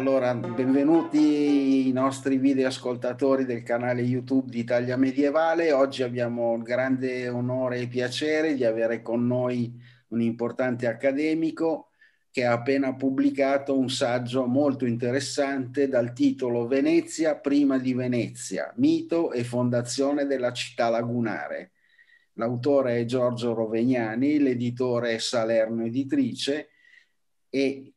Allora, benvenuti i nostri videoascoltatori del canale YouTube di Italia Medievale. Oggi abbiamo il grande onore e piacere di avere con noi un importante accademico che ha appena pubblicato un saggio molto interessante dal titolo Venezia prima di Venezia, mito e fondazione della città lagunare. L'autore è Giorgio Rovegnani, l'editore è Salerno Editrice e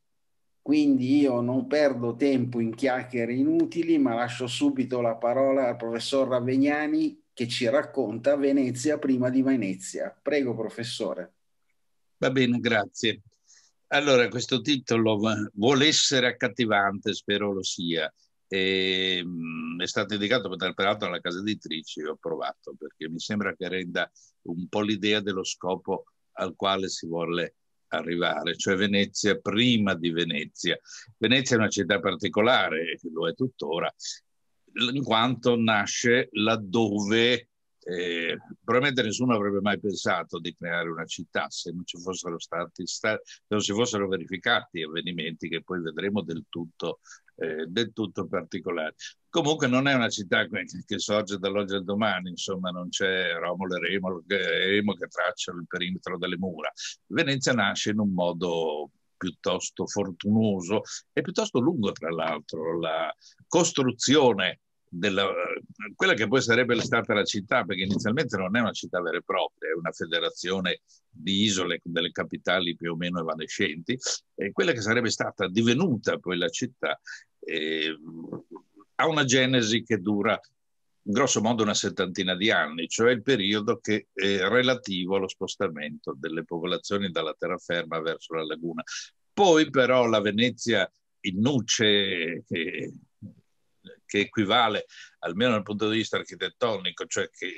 quindi io non perdo tempo in chiacchiere inutili, ma lascio subito la parola al professor Ravegnani che ci racconta Venezia prima di Venezia. Prego, professore. Va bene, grazie. Allora, questo titolo vuole essere accattivante, spero lo sia. E, mm, è stato indicato peraltro alla casa editrice, io ho provato, perché mi sembra che renda un po' l'idea dello scopo al quale si vuole arrivare, cioè Venezia prima di Venezia. Venezia è una città particolare, lo è tuttora, in quanto nasce laddove eh, probabilmente nessuno avrebbe mai pensato di creare una città se non ci fossero stati, sta- se non si fossero verificati avvenimenti che poi vedremo del tutto eh, del tutto particolare. Comunque non è una città che, che sorge dall'oggi al domani, insomma non c'è Romolo e Remo, Remo che tracciano il perimetro delle mura. Venezia nasce in un modo piuttosto fortunoso e piuttosto lungo, tra l'altro. La costruzione della, eh, quella che poi sarebbe stata la città, perché inizialmente non è una città vera e propria, è una federazione di isole con delle capitali più o meno evanescenti, e quella che sarebbe stata divenuta poi la città eh, ha una genesi che dura grosso modo una settantina di anni, cioè il periodo che è relativo allo spostamento delle popolazioni dalla terraferma verso la laguna. Poi però la Venezia in nuce, che che equivale, almeno dal punto di vista architettonico, cioè che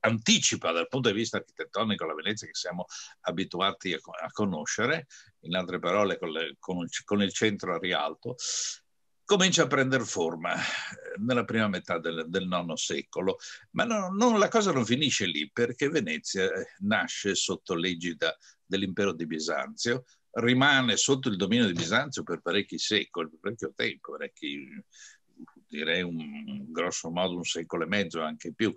anticipa dal punto di vista architettonico la Venezia che siamo abituati a, a conoscere, in altre parole con, le, con, il, con il centro a rialto, comincia a prendere forma eh, nella prima metà del, del IX secolo, ma no, non, la cosa non finisce lì perché Venezia eh, nasce sotto l'egida dell'impero di Bisanzio, rimane sotto il dominio di Bisanzio per parecchi secoli, per parecchio tempo, parecchi direi un, grosso modo un secolo e mezzo, anche più.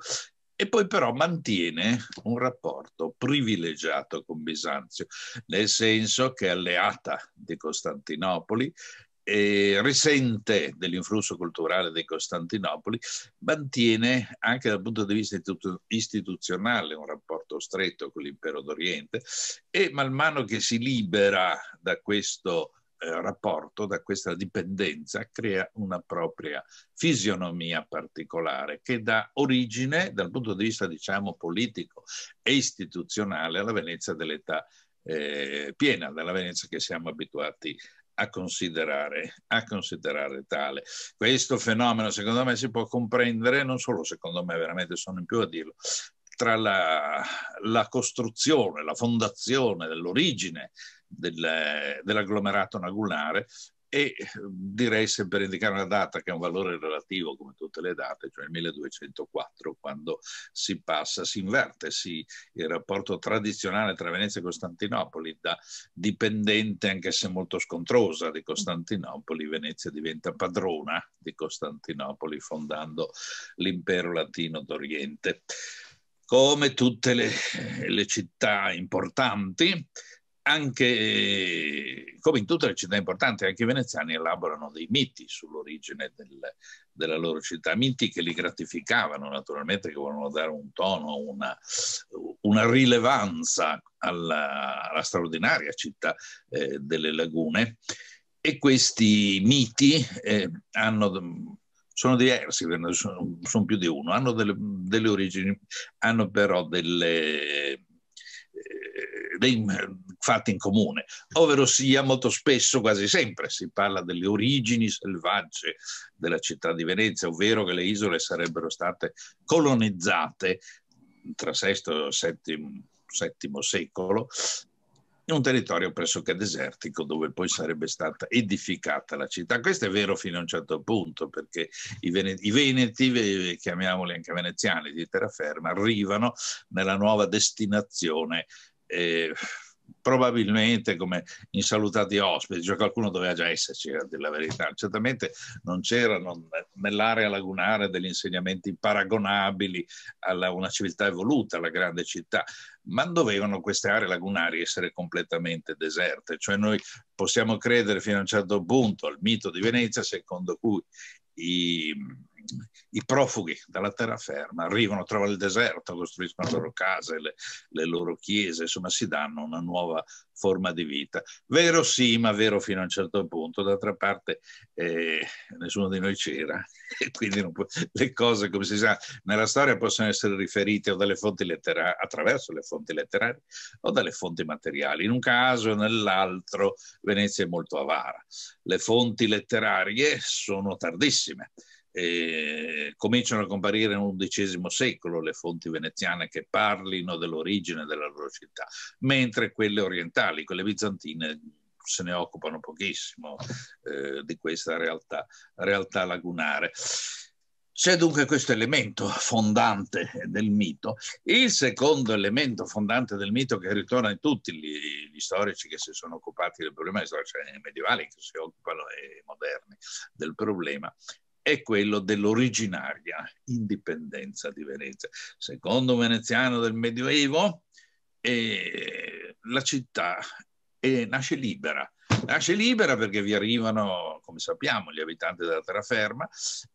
E poi però mantiene un rapporto privilegiato con Bisanzio, nel senso che è alleata di Costantinopoli, risente dell'influsso culturale di Costantinopoli, mantiene anche dal punto di vista istituzionale un rapporto stretto con l'impero d'Oriente e man mano che si libera da questo eh, rapporto, da questa dipendenza, crea una propria fisionomia particolare che dà origine, dal punto di vista diciamo politico e istituzionale, alla Venezia dell'età eh, piena, dalla Venezia che siamo abituati a considerare, a considerare tale. Questo fenomeno secondo me si può comprendere, non solo secondo me, veramente sono in più a dirlo, tra la, la costruzione, la fondazione, dell'origine del, dell'agglomerato nagulare e direi se per indicare una data che ha un valore relativo come tutte le date, cioè il 1204, quando si passa, si inverte si, il rapporto tradizionale tra Venezia e Costantinopoli, da dipendente anche se molto scontrosa di Costantinopoli, Venezia diventa padrona di Costantinopoli fondando l'impero latino d'Oriente. Come tutte le, le città importanti, anche, eh, come in tutte le città importanti, anche i veneziani elaborano dei miti sull'origine del, della loro città, miti che li gratificavano naturalmente, che volevano dare un tono, una, una rilevanza alla, alla, straordinaria città eh, delle lagune. E questi miti eh, hanno, sono diversi, sono, sono, più di uno, hanno delle, delle origini, hanno però delle dei eh, fatti in comune, ovvero sia molto spesso, quasi sempre, si parla delle origini selvagge della città di Venezia, ovvero che le isole sarebbero state colonizzate tra VI e VII, VII secolo in un territorio pressoché desertico dove poi sarebbe stata edificata la città. Questo è vero fino a un certo punto perché i, veneti, i veneti chiamiamoli anche veneziani di terraferma, arrivano nella nuova destinazione. Eh, probabilmente come insalutati ospiti, cioè qualcuno doveva già esserci, a dire la verità. Certamente non c'erano nell'area lagunare degli insegnamenti paragonabili a una civiltà evoluta, alla grande città, ma dovevano queste aree lagunari essere completamente deserte. Cioè noi possiamo credere fino a un certo punto al mito di Venezia, secondo cui i i profughi dalla terraferma arrivano, trovano il deserto, costruiscono le loro case, le, le loro chiese, insomma si danno una nuova forma di vita. Vero sì, ma vero fino a un certo punto. D'altra parte eh, nessuno di noi c'era, e quindi può, le cose, come si sa, nella storia possono essere riferite o dalle fonti letterarie, attraverso le fonti letterarie o dalle fonti materiali. In un caso o nell'altro Venezia è molto avara. Le fonti letterarie sono tardissime eh, cominciano a comparire nell'undicesimo secolo le fonti veneziane che parlino dell'origine della loro città, mentre quelle orientali, quelle bizantine, se ne occupano pochissimo eh, di questa realtà, realtà lagunare. C'è dunque questo elemento fondante del mito. Il secondo elemento fondante del mito che ritorna in tutti gli, gli storici che si sono occupati del problema, gli storici medievali che si occupano e moderni del problema, è quello dell'originaria indipendenza di Venezia. Secondo veneziano del Medioevo, eh, la città eh, nasce libera. Nasce libera perché vi arrivano, come sappiamo, gli abitanti della terraferma,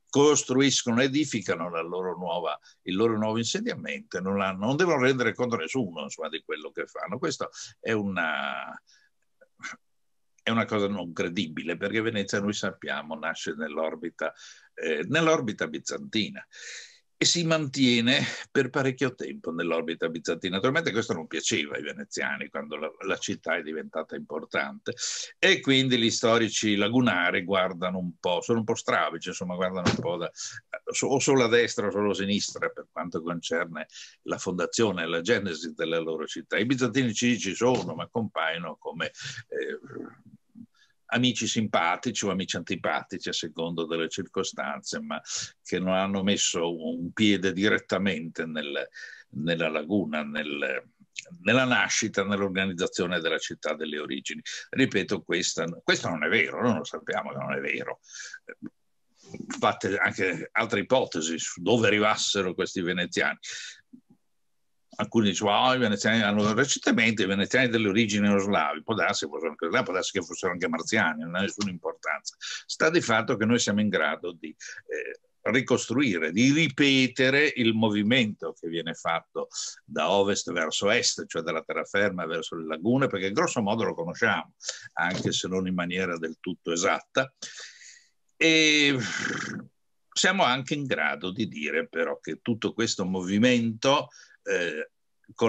costruiscono, edificano loro nuova, il loro nuovo insediamento, non, la, non, devono rendere conto a nessuno insomma, di quello che fanno. Questo è una, è una cosa non credibile, perché Venezia, noi sappiamo, nasce nell'orbita, eh, nell'orbita bizantina e si mantiene per parecchio tempo nell'orbita bizantina. Naturalmente questo non piaceva ai veneziani quando la, la, città è diventata importante e quindi gli storici lagunari guardano un po', sono un po' strabici, insomma guardano un po' da, o solo a destra o solo a sinistra per quanto concerne la fondazione e la genesi della loro città. I bizantini ci, sono ma compaiono come... Eh, amici simpatici o amici antipatici a secondo delle circostanze, ma che non hanno messo un piede direttamente nel, nella laguna, nel, nella nascita, nell'organizzazione della città delle origini. Ripeto, questa, questo non è vero, noi lo sappiamo che non è vero. Fate anche altre ipotesi su dove arrivassero questi veneziani alcuni dicevano, oh, ah, i veneziani hanno recentemente i veneziani delle origini jugoslavi, può darsi, può darsi che fossero anche marziani, non ha nessuna importanza. Sta di fatto che noi siamo in grado di eh, ricostruire, di ripetere il movimento che viene fatto da ovest verso est, cioè dalla terraferma verso le lagune, perché grosso modo lo conosciamo, anche se non in maniera del tutto esatta. E siamo anche in grado di dire però che tutto questo movimento eh,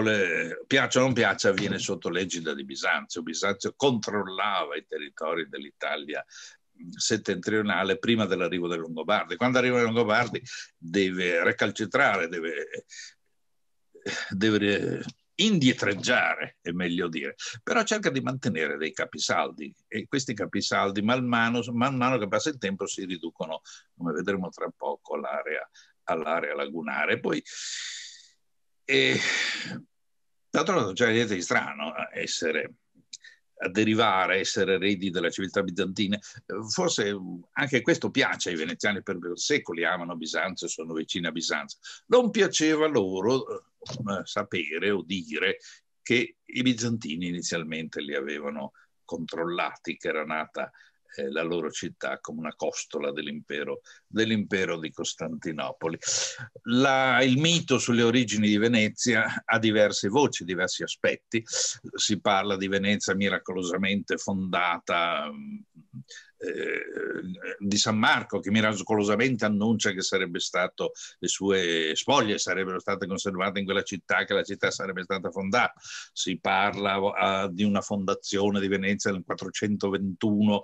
le, piaccia o non piaccia, viene sotto l'egida di Bisanzio. Bisanzio controllava i territori dell'Italia mm, settentrionale prima dell'arrivo dei Longobardi. Quando arriva i Longobardi deve recalcitrare, deve, deve indietreggiare, è meglio dire, però cerca di mantenere dei capisaldi e questi capisaldi man mano, man mano che passa il tempo si riducono, come vedremo tra poco, all'area, all'area lagunare. Poi e d'altro lato non c'è niente di strano a essere a derivare, essere eredi della civiltà bizantina. Forse eh, anche questo piace ai veneziani per secoli, amano Bisanzio, sono vicini a Bisanzio. Non piaceva loro eh, sapere o dire che i bizantini inizialmente li avevano controllati, che era nata eh, la loro città come una costola dell'impero, dell'impero di Costantinopoli. La, il mito sulle origini di Venezia ha diverse voci, diversi aspetti. Si parla di Venezia miracolosamente fondata mm, eh, di San Marco che miracolosamente annuncia che sarebbe stato, le sue spoglie sarebbero state conservate in quella città, che la città sarebbe stata fondata. Si parla uh, di una fondazione di Venezia nel 421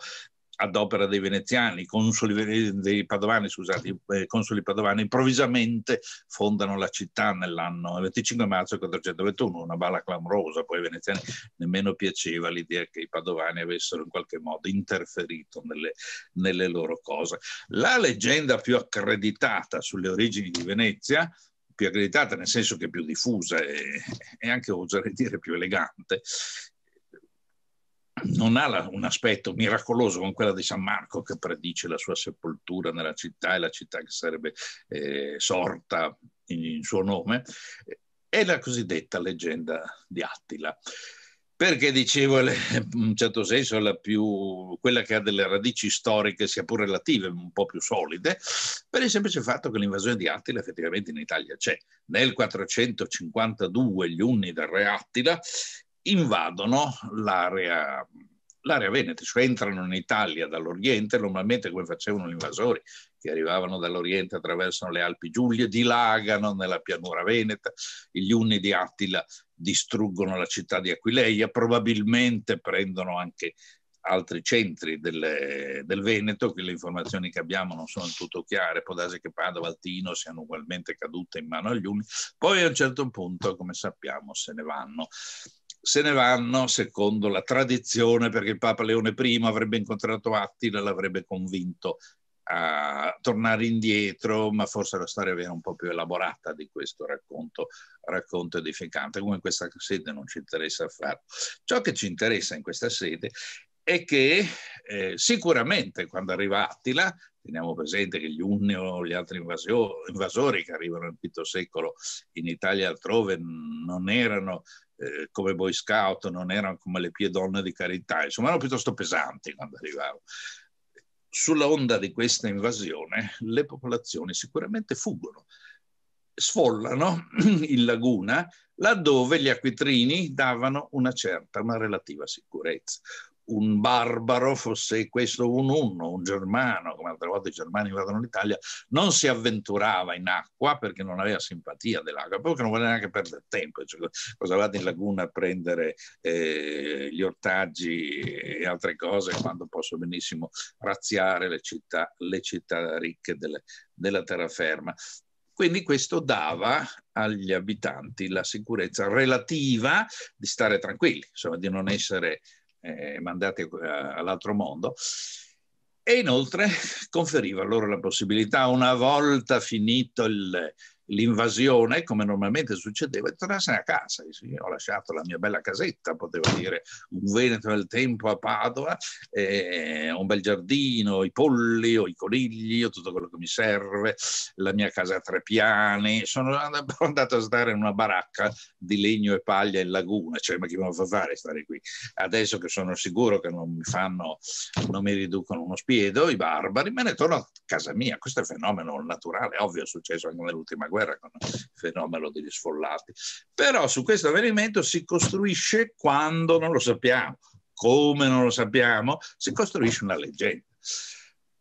ad opera dei veneziani, consoli dei padovani, scusate, eh, consoli padovani, improvvisamente fondano la città nell'anno 25 marzo 1421, una bala clamorosa, poi ai veneziani nemmeno piaceva l'idea che i padovani avessero in qualche modo interferito nelle, nelle loro cose. La leggenda più accreditata sulle origini di Venezia più accreditata nel senso che più diffusa e, e anche oserei dire più elegante, non ha la, un aspetto miracoloso con quella di San Marco che predice la sua sepoltura nella città e la città che sarebbe eh, sorta in, in suo nome, è la cosiddetta leggenda di Attila perché dicevo in un certo senso più, quella che ha delle radici storiche sia pur relative, un po' più solide, per il semplice fatto che l'invasione di Attila effettivamente in Italia c'è. Nel 452 gli Unni del re Attila invadono l'area, l'area veneta, cioè entrano in Italia dall'Oriente, normalmente come facevano gli invasori, che arrivavano dall'Oriente attraversano le Alpi Giulie, dilagano nella pianura veneta, gli unni di Attila distruggono la città di Aquileia, probabilmente prendono anche altri centri delle, del Veneto, qui le informazioni che abbiamo non sono tutto chiare, può darsi che Padova e Altino siano ugualmente cadute in mano agli uni, poi a un certo punto, come sappiamo, se ne vanno se ne vanno secondo la tradizione perché il Papa Leone I avrebbe incontrato Attila e l'avrebbe convinto a tornare indietro, ma forse la storia viene un po' più elaborata di questo racconto, racconto edificante. Come in questa sede non ci interessa affatto. Ciò che ci interessa in questa sede è che eh, sicuramente quando arriva Attila Teniamo presente che gli o gli altri invasori, invasori che arrivano nel V secolo in Italia e altrove non erano eh, come boy scout, non erano come le pie donne di carità, insomma erano piuttosto pesanti quando arrivavano. Sulla onda di questa invasione le popolazioni sicuramente fuggono, sfollano in laguna laddove gli acquitrini davano una certa, ma relativa sicurezza un barbaro fosse questo un unno, un germano, come altre volte i germani vadano in Italia, non si avventurava in acqua perché non aveva simpatia dell'acqua, poi che non voleva neanche perdere tempo, cioè, cosa vado in laguna a prendere eh, gli ortaggi e altre cose quando posso benissimo razziare le città, le città ricche delle, della terraferma. Quindi questo dava agli abitanti la sicurezza relativa di stare tranquilli, insomma di non essere eh, mandate eh, all'altro mondo. E inoltre conferiva loro la possibilità, una volta finito il, l'invasione, come normalmente succedeva, di tornarsene a casa. Io ho lasciato la mia bella casetta, potevo dire, un Veneto del tempo a Padova, eh, un bel giardino, i polli, ho i conigli, ho tutto quello che mi serve, la mia casa a tre piani. Sono andato a stare in una baracca di legno e paglia in laguna, cioè ma che mi fa fare stare qui? Adesso che sono sicuro che non mi fanno, non mi riducono uno spiedo, i barbari, me ne torno a casa mia. Questo è fenomeno naturale, ovvio, è successo anche nell'ultima guerra guerra con il fenomeno degli sfollati. Però su questo avvenimento si costruisce quando non lo sappiamo, come non lo sappiamo, si costruisce una leggenda.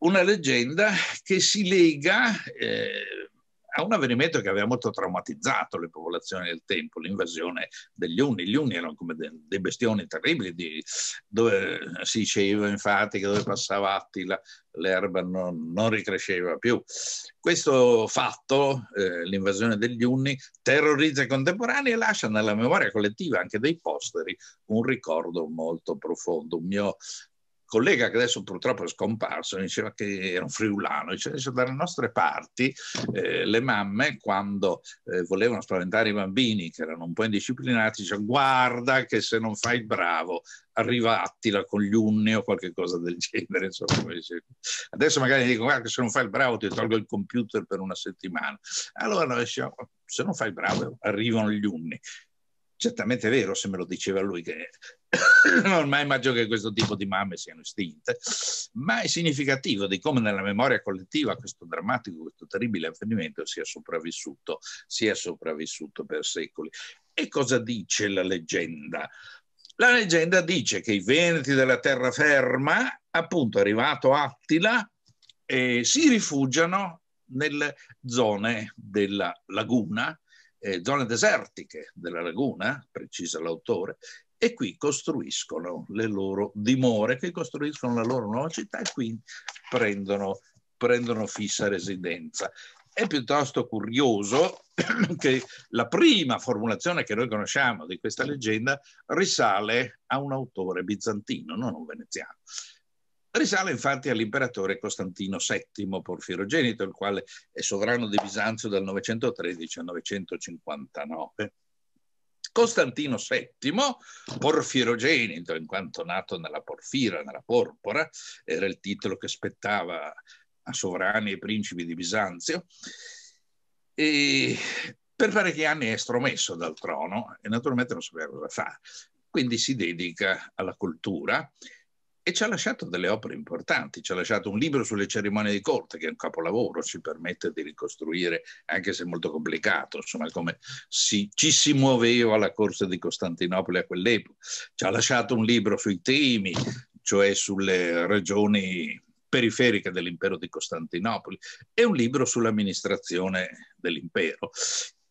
Una leggenda che si lega eh, a un avvenimento che aveva molto traumatizzato le popolazioni del tempo, l'invasione degli Unni. Gli Unni erano come dei bestioni terribili, di, dove si diceva infatti che dove passava Attila l'erba non, non ricresceva più. Questo fatto, eh, l'invasione degli Unni, terrorizza i contemporanei e lascia nella memoria collettiva anche dei posteri un ricordo molto profondo. Un mio collega che adesso purtroppo è scomparso, diceva che era un friulano, diceva dalle nostre parti eh, le mamme quando eh, volevano spaventare i bambini che erano un po' indisciplinati dicevano guarda che se non fai il bravo arriva Attila con gli unni o qualche cosa del genere. Insomma. Adesso magari dicono guarda che se non fai il bravo ti tolgo il computer per una settimana. Allora noi diciamo, se non fai il bravo arrivano gli unni certamente vero se me lo diceva lui che ormai immagino che questo tipo di mamme siano estinte, ma è significativo di come nella memoria collettiva questo drammatico, questo terribile avvenimento sia sopravvissuto, sia sopravvissuto per secoli. E cosa dice la leggenda? La leggenda dice che i veneti della terraferma, appunto arrivato Attila, eh, si rifugiano nelle zone della laguna, eh, zone desertiche della laguna, precisa l'autore, e qui costruiscono le loro dimore, che costruiscono la loro nuova città e qui prendono, prendono fissa residenza. È piuttosto curioso che la prima formulazione che noi conosciamo di questa leggenda risale a un autore bizantino, non un veneziano. Risale infatti all'imperatore Costantino VII Porfirogenito, il quale è sovrano di Bisanzio dal 913 al 959. Costantino VII, porfirogenito in quanto nato nella porfira, nella porpora, era il titolo che spettava a sovrani e principi di Bisanzio, e per parecchi anni è estromesso dal trono e naturalmente non sapeva cosa fare. Quindi si dedica alla cultura e ci ha lasciato delle opere importanti, ci ha lasciato un libro sulle cerimonie di corte che è un capolavoro, ci permette di ricostruire, anche se molto complicato, insomma come si, ci si muoveva la corsa di Costantinopoli a quell'epoca, ci ha lasciato un libro sui temi, cioè sulle regioni periferiche dell'impero di Costantinopoli e un libro sull'amministrazione dell'impero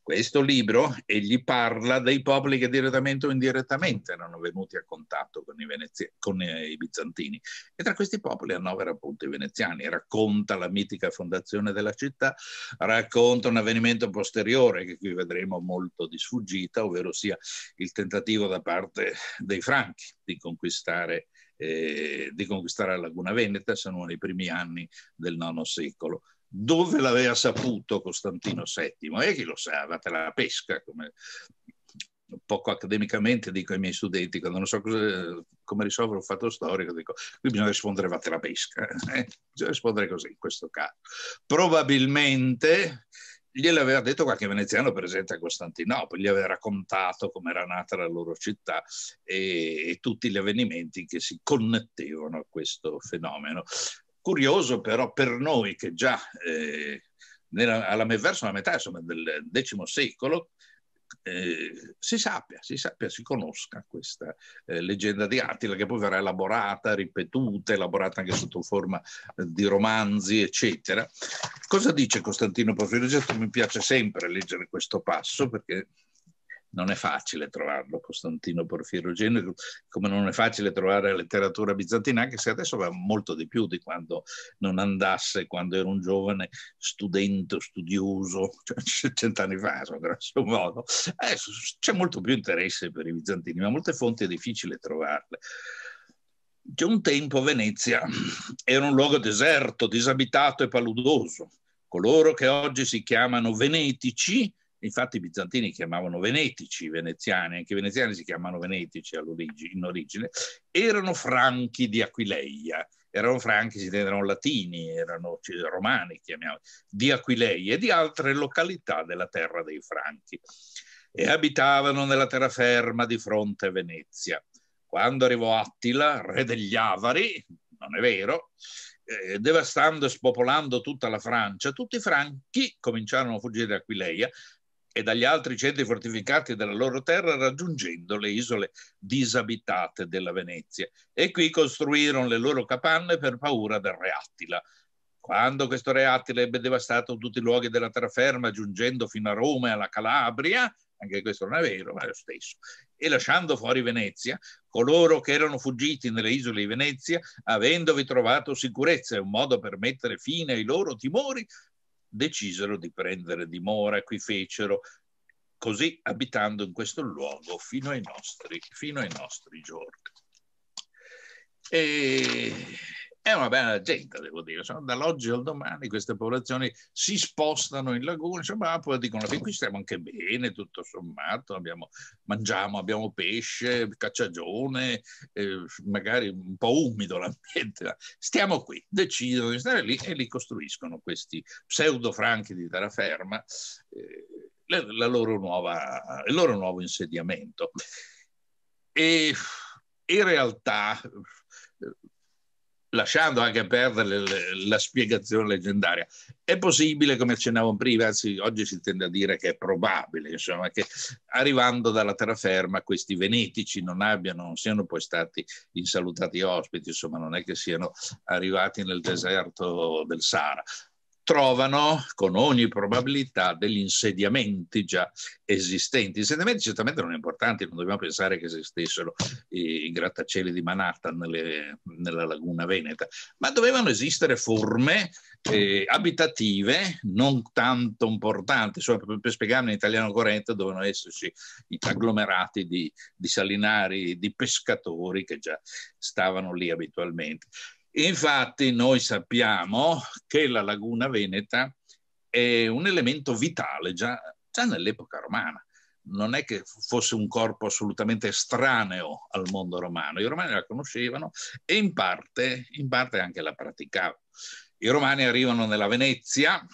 questo libro egli parla dei popoli che direttamente o indirettamente erano venuti a contatto con i, venezie, con i bizantini e tra questi popoli annovera appunto i veneziani, racconta la mitica fondazione della città, racconta un avvenimento posteriore che qui vedremo molto di sfuggita, ovvero sia il tentativo da parte dei franchi di conquistare eh, di conquistare la Laguna Veneta, sono nei primi anni del IX secolo dove l'aveva saputo Costantino VII? E chi lo sa, vattene alla pesca, come poco accademicamente dico ai miei studenti, quando non so cosa, come risolvere un fatto storico, dico, qui bisogna rispondere vattene alla pesca, eh? bisogna rispondere così in questo caso. Probabilmente gliel'aveva detto qualche veneziano presente a Costantinopoli, gli aveva raccontato come era nata la loro città e, e, tutti gli avvenimenti che si connettevano a questo fenomeno. Curioso però per noi che già eh, nella, alla, verso la metà insomma, del X secolo eh, si, sappia, si sappia, si conosca questa eh, leggenda di Attila che poi verrà elaborata, ripetuta, elaborata anche sotto forma eh, di romanzi, eccetera. Cosa dice Costantino Porfirio Mi piace sempre leggere questo passo perché non è facile trovarlo, Costantino Porfirio Porfirogeno, come non è facile trovare la letteratura bizantina, anche se adesso va molto di più di quando non andasse, quando ero un giovane studente, studioso, cioè cent'anni fa, so, grosso modo. Adesso c'è molto più interesse per i bizantini, ma molte fonti è difficile trovarle. C'è un tempo Venezia era un luogo deserto, disabitato e paludoso. Coloro che oggi si chiamano venetici Infatti i bizantini chiamavano venetici i veneziani, anche i veneziani si chiamano venetici in origine, erano franchi di Aquileia, erano franchi, si erano latini, erano romani, chiamiamoli, di Aquileia e di altre località della terra dei franchi e abitavano nella terraferma di fronte a Venezia. Quando arrivò Attila, re degli Avari, non è vero, eh, devastando e spopolando tutta la Francia, tutti i franchi cominciarono a fuggire da Aquileia, e dagli altri centri fortificati della loro terra raggiungendo le isole disabitate della Venezia e qui costruirono le loro capanne per paura del re Attila. Quando questo re Attila ebbe devastato tutti i luoghi della terraferma giungendo fino a Roma e alla Calabria, anche questo non è vero, ma è lo stesso, e lasciando fuori Venezia, coloro che erano fuggiti nelle isole di Venezia, avendovi trovato sicurezza e un modo per mettere fine ai loro timori, decisero di prendere dimora, qui fecero, così abitando in questo luogo fino ai nostri, fino ai nostri giorni. E è una bella gente, devo dire. Insomma, dall'oggi al domani queste popolazioni si spostano in laguna, insomma, poi dicono, fin qui stiamo anche bene, tutto sommato, abbiamo, mangiamo, abbiamo pesce, cacciagione, eh, magari un po' umido l'ambiente. Stiamo qui, decidono di stare lì e li costruiscono questi pseudo-franchi di terraferma, eh, la loro nuova, il loro nuovo insediamento. E in realtà lasciando anche perdere le, la spiegazione leggendaria. È possibile, come accennavo prima, anzi oggi si tende a dire che è probabile, insomma, che arrivando dalla terraferma questi venetici non abbiano, non siano poi stati insalutati ospiti, insomma, non è che siano arrivati nel deserto del Sahara, trovano con ogni probabilità degli insediamenti già esistenti. Insediamenti certamente non importanti, non dobbiamo pensare che esistessero i, i grattacieli di Manhattan nelle, nella laguna veneta, ma dovevano esistere forme eh, abitative non tanto importanti, Insomma, per, per spiegarne in italiano corrente dovevano esserci i agglomerati di, di salinari, di pescatori che già stavano lì abitualmente. Infatti noi sappiamo che la laguna veneta è un elemento vitale già, già nell'epoca romana. Non è che fosse un corpo assolutamente estraneo al mondo romano. I romani la conoscevano e in parte, in parte anche la praticavano. I romani arrivano nella Venezia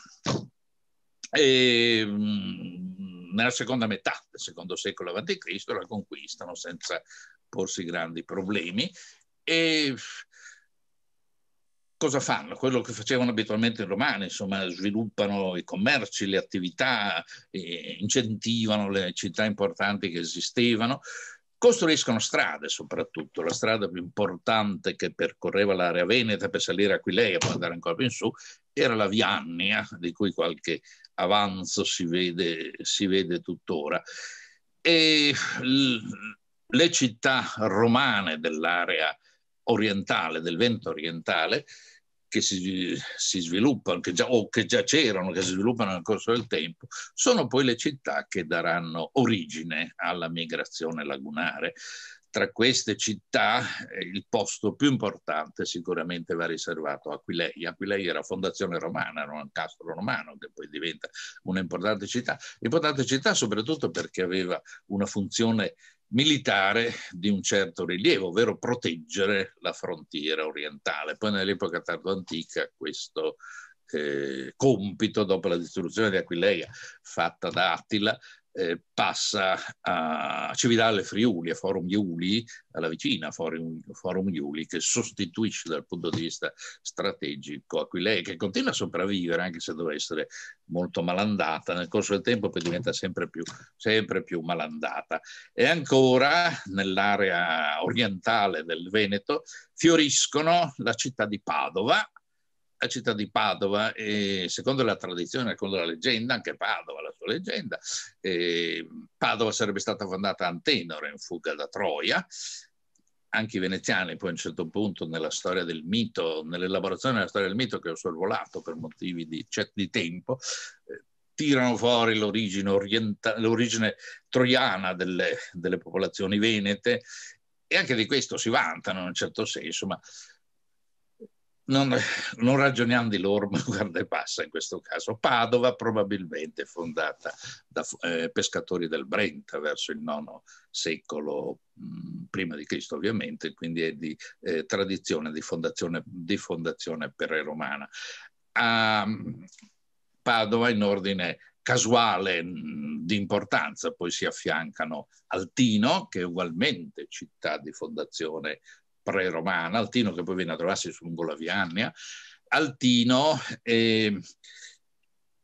e mm, nella seconda metà del secondo secolo a.C. la conquistano senza porsi grandi problemi e cosa fanno? Quello che facevano abitualmente i romani, insomma, sviluppano i commerci, le attività, eh, incentivano le città importanti che esistevano, costruiscono strade soprattutto, la strada più importante che percorreva l'area veneta per salire a Aquileia, poi andare ancora più in su, era la Viannia, di cui qualche avanzo si vede, si vede tuttora. E le città romane dell'area orientale, del vento orientale, che si, si sviluppano, che già, o che già c'erano, che si sviluppano nel corso del tempo, sono poi le città che daranno origine alla migrazione lagunare tra queste città eh, il posto più importante sicuramente va riservato a Aquileia. Aquileia era fondazione romana, non un castro romano che poi diventa un'importante città. Importante città soprattutto perché aveva una funzione militare di un certo rilievo, ovvero proteggere la frontiera orientale. Poi nell'epoca tardo-antica questo eh, compito dopo la distruzione di Aquileia fatta da Attila eh, passa a Cividale Friuli, a Forum Iuli, alla vicina Forum, Forum Iuli, che sostituisce dal punto di vista strategico Aquilei, che continua a sopravvivere anche se doveva essere molto malandata, nel corso del tempo poi diventa sempre più, sempre più malandata. E ancora nell'area orientale del Veneto fioriscono la città di Padova, la città di Padova e secondo la tradizione, secondo la leggenda, anche Padova, la sua leggenda, eh, Padova sarebbe stata fondata Antenore in fuga da Troia. Anche i veneziani poi a un certo punto nella storia del mito, nell'elaborazione della storia del mito che ho sorvolato per motivi di, cioè, di tempo, eh, tirano fuori l'origine, orienta- l'origine troiana delle, delle popolazioni venete e anche di questo si vantano in un certo senso, ma non, non, ragioniamo di l'orma, guarda e passa in questo caso. Padova probabilmente fondata da eh, pescatori del Brenta verso il IX secolo mh, mm, prima di Cristo ovviamente, quindi è di eh, tradizione di fondazione, di fondazione pereromana. A ehm, Padova in ordine casuale mh, mm, di importanza, poi si affiancano Altino, che è ugualmente città di fondazione pre-romana, Altino che poi venne a trovarsi lungo la Viannia. Altino eh,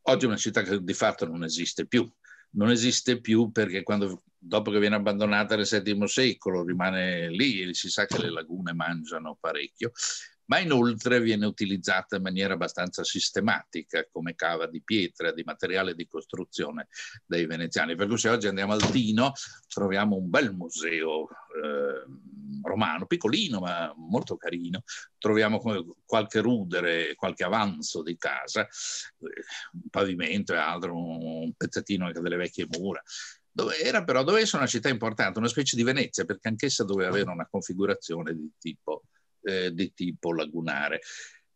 oggi è una città che di fatto non esiste più, non esiste più perché quando, dopo che viene abbandonata nel VII secolo rimane lì e si sa che le lagune mangiano parecchio ma inoltre viene utilizzata in maniera abbastanza sistematica come cava di pietra, di materiale di costruzione dai veneziani. Per cui se oggi andiamo al Tino troviamo un bel museo eh, romano, piccolino ma molto carino, troviamo qualche rudere, qualche avanzo di casa, eh, un pavimento e altro, un pezzettino anche delle vecchie mura. Dove era però dove è una città importante, una specie di Venezia, perché anch'essa doveva avere una configurazione di tipo eh, di tipo lagunare.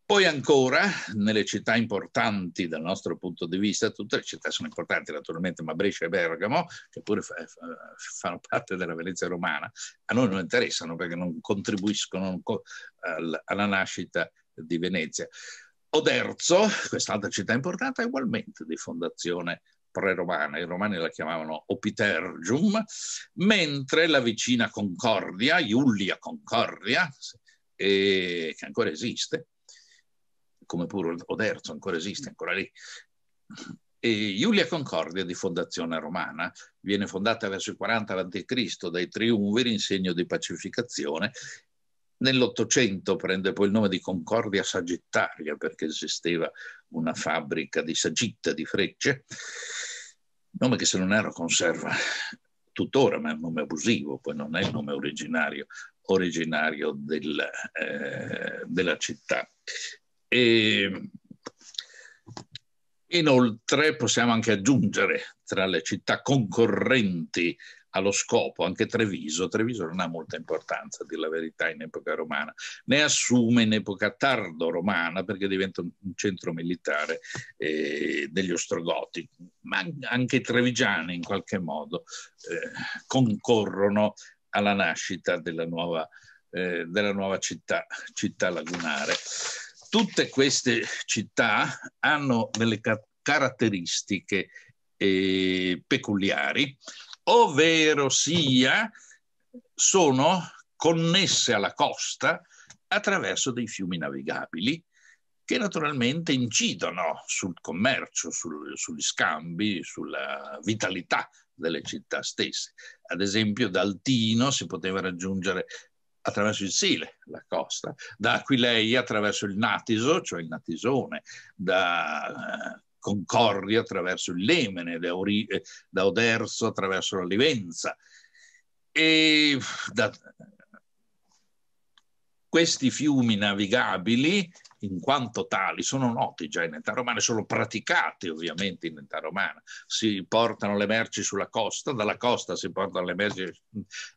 Poi ancora, nelle città importanti dal nostro punto di vista, tutte le città sono importanti naturalmente, ma Brescia e Bergamo, che pure fa, fa, fanno parte della Venezia romana, a noi non interessano perché non contribuiscono alla nascita di Venezia. Oderzo, quest'altra città importante, è ugualmente di fondazione pre-romana, i romani la chiamavano Opitergium, mentre la vicina Concordia, Iulia Concordia, e che ancora esiste, come pure Oderzo ancora esiste, mm. ancora lì. E Giulia Concordia di fondazione romana viene fondata verso il 40 a.C. dai triumviri in segno di pacificazione. Nell'Ottocento prende poi il nome di Concordia Sagittaria perché esisteva una fabbrica di sagitta di frecce, nome che se non erro conserva tuttora, ma è un nome abusivo, poi non è il nome originario originario della, eh, della città. E inoltre possiamo anche aggiungere tra le città concorrenti allo scopo anche Treviso. Treviso non ha molta importanza, a dire la verità, in epoca romana. Ne assume in epoca tardo-romana perché diventa un centro militare eh, degli Ostrogoti. Ma anche i trevigiani in qualche modo eh, concorrono alla nascita della nuova, eh, della nuova città, città lagunare. Tutte queste città hanno delle ca caratteristiche eh, peculiari, ovvero sia sono connesse alla costa attraverso dei fiumi navigabili che naturalmente incidono sul commercio, sul, sugli scambi, sulla vitalità delle città stesse. Ad esempio dal Tino si poteva raggiungere attraverso il Sile, la costa, da Aquileia attraverso il Natiso, cioè il Natisone, da eh, Concordia attraverso il Lemene, eh, da Oderzo attraverso la Livenza. E da questi fiumi navigabili in quanto tali sono noti già in età romana, sono praticati ovviamente in età romana. Si portano le merci sulla costa, dalla costa si portano le merci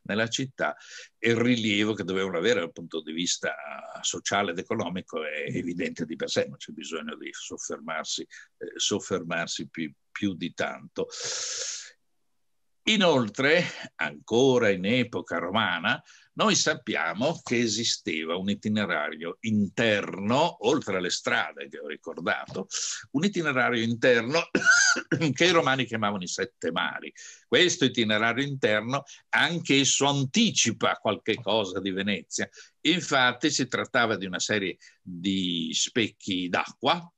nella città e il rilievo che dovevano avere dal punto di vista sociale ed economico è evidente di per sé, non c'è bisogno di soffermarsi, eh, soffermarsi più, più di tanto. Inoltre, ancora in epoca romana, noi sappiamo che esisteva un itinerario interno, oltre alle strade che ho ricordato, un itinerario interno che i romani chiamavano i sette mari. Questo itinerario interno anch'esso anticipa qualche cosa di Venezia. Infatti si trattava di una serie di specchi d'acqua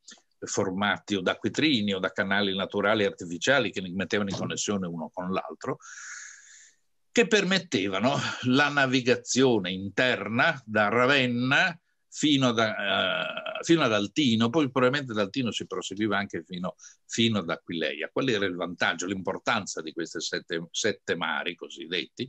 formati o da acquitrini o da canali naturali artificiali che li mettevano in connessione uno con l'altro, che permettevano la navigazione interna da Ravenna fino, da, eh, fino ad Altino, poi probabilmente da Altino si proseguiva anche fino, fino ad Aquileia. Qual era il vantaggio, l'importanza di questi sette, sette mari cosiddetti?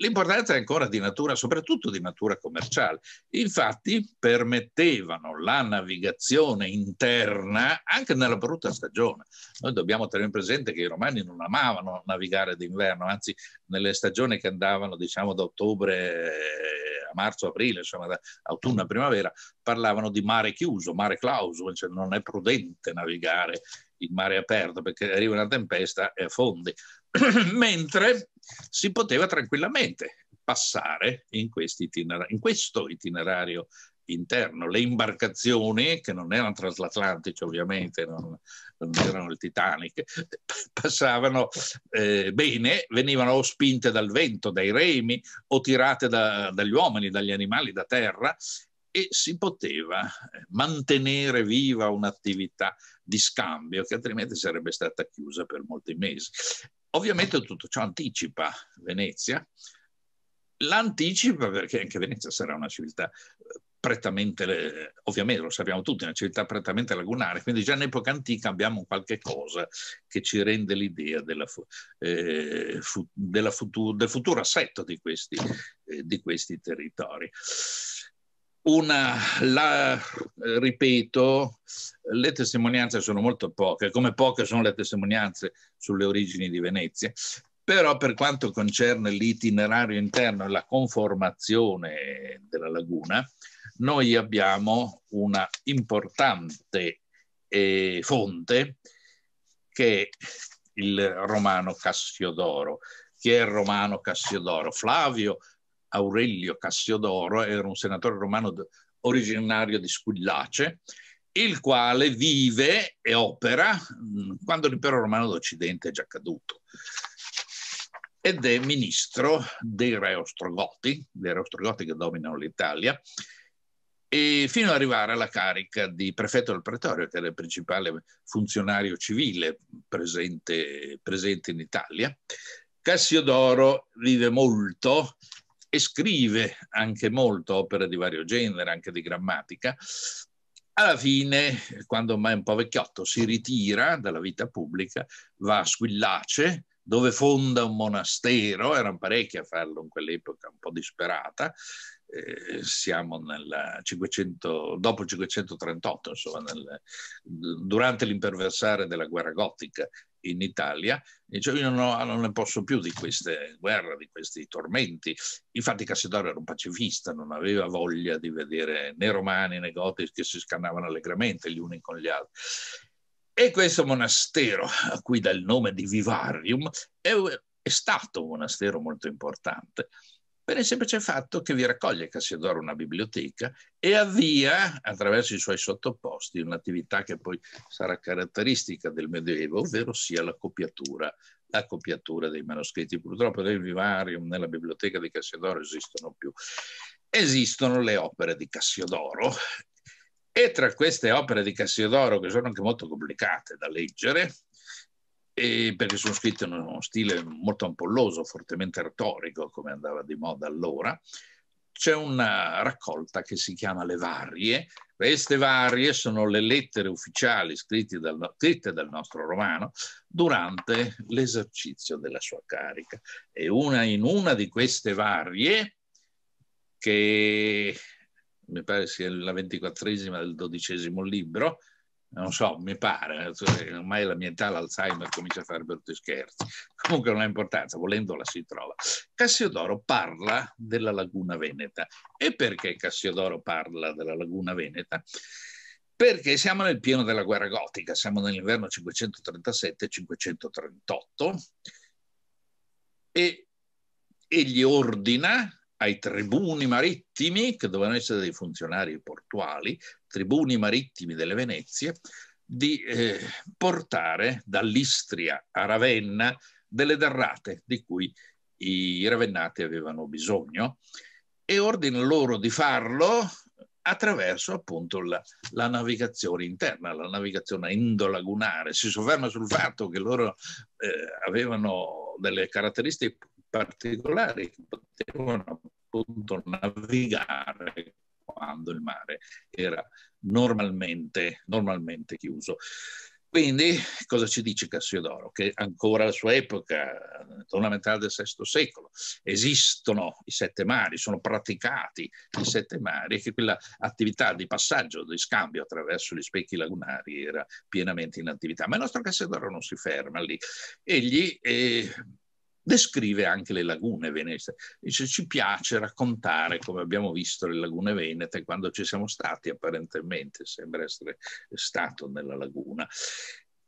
L'importanza è ancora di natura, soprattutto di natura commerciale. Infatti permettevano la navigazione interna anche nella brutta stagione. Noi dobbiamo tenere presente che i romani non amavano navigare d'inverno, anzi nelle stagioni che andavano diciamo da ottobre eh, a marzo, aprile, insomma da autunno a primavera, parlavano di mare chiuso, mare clauso, cioè non è prudente navigare in mare aperto perché arriva una tempesta e affondi. mentre si poteva tranquillamente passare in, itinerari, in questo itinerario interno. Le imbarcazioni, che non erano transatlantiche ovviamente, non, non erano il Titanic, passavano eh, bene, venivano o spinte dal vento, dai remi o tirate da, dagli uomini, dagli animali, da terra e si poteva mantenere viva un'attività di scambio che altrimenti sarebbe stata chiusa per molti mesi. Ovviamente tutto ciò anticipa Venezia, l'anticipa perché anche Venezia sarà una civiltà eh, prettamente, eh, ovviamente lo sappiamo tutti, una civiltà prettamente lagunare, quindi già in epoca antica abbiamo qualche cosa che ci rende l'idea della, eh, fu, della futu, del futuro assetto di questi, eh, di questi territori una, la, ripeto, le testimonianze sono molto poche, come poche sono le testimonianze sulle origini di Venezia, però per quanto concerne l'itinerario interno e la conformazione della laguna, noi abbiamo una importante eh, fonte che è il romano Cassiodoro. Chi è il romano Cassiodoro? Flavio Aurelio Cassiodoro, era un senatore romano originario di Squillace, il quale vive e opera mm, quando l'impero romano d'Occidente è già caduto ed è ministro dei re ostrogoti, dei re ostrogoti che dominano l'Italia, e fino ad arrivare alla carica di prefetto del pretorio, che era il principale funzionario civile presente, presente in Italia. Cassiodoro vive molto e scrive anche molto opere di vario genere, anche di grammatica. Alla fine, quando ormai è un po' vecchiotto, si ritira dalla vita pubblica, va a Squillace, dove fonda un monastero, erano parecchi a farlo in quell'epoca un po' disperata, eh, siamo nella 500, dopo 538, insomma, nel, durante l'imperversare della guerra gotica in Italia, dicevo io no, non ne posso più di queste guerre, di questi tormenti. Infatti Cassidoro era un pacifista, non aveva voglia di vedere né romani né goti che si scannavano allegramente gli uni con gli altri. E questo monastero, a cui dà il nome di Vivarium, è, è stato un monastero molto importante per il semplice fatto che vi raccoglie Cassiodoro una biblioteca e avvia attraverso i suoi sottoposti un'attività che poi sarà caratteristica del Medioevo, ovvero sia la copiatura, la copiatura dei manoscritti. Purtroppo nel vivarium, nella biblioteca di Cassiodoro esistono più. Esistono le opere di Cassiodoro e tra queste opere di Cassiodoro, che sono anche molto complicate da leggere, e perché sono scritte in uno stile molto ampolloso, fortemente retorico, come andava di moda allora. C'è una raccolta che si chiama Le Varie. Queste varie sono le lettere ufficiali scritte dal, scritte dal nostro romano durante l'esercizio della sua carica. E una in una di queste varie, che mi pare sia la ventiquattresima del dodicesimo libro, non so, mi pare, eh, ormai la mia età l'Alzheimer comincia a fare brutti scherzi, comunque non ha importanza, volendola si trova. Cassiodoro parla della laguna veneta. E perché Cassiodoro parla della laguna veneta? Perché siamo nel pieno della guerra gotica, siamo nell'inverno 537-538 e egli ordina ai tribuni marittimi, che dovevano essere dei funzionari portuali, tribuni marittimi delle Venezie, di eh, portare dall'Istria a Ravenna delle derrate di cui i ravennati avevano bisogno e ordina loro di farlo attraverso appunto la, la, navigazione interna, la navigazione indolagunare. Si sofferma sul fatto che loro eh, avevano delle caratteristiche particolari potevano appunto navigare quando il mare era normalmente, normalmente chiuso. Quindi cosa ci dice Cassiodoro? Che ancora alla sua epoca, intorno alla metà del VI secolo, esistono i sette mari, sono praticati i sette mari e che quella attività di passaggio, di scambio attraverso gli specchi lagunari era pienamente in attività. Ma il nostro Cassiodoro non si ferma lì. Egli eh, descrive anche le lagune venete. Dice, ci piace raccontare, come abbiamo visto, le lagune venete quando ci siamo stati, apparentemente, sembra essere stato nella laguna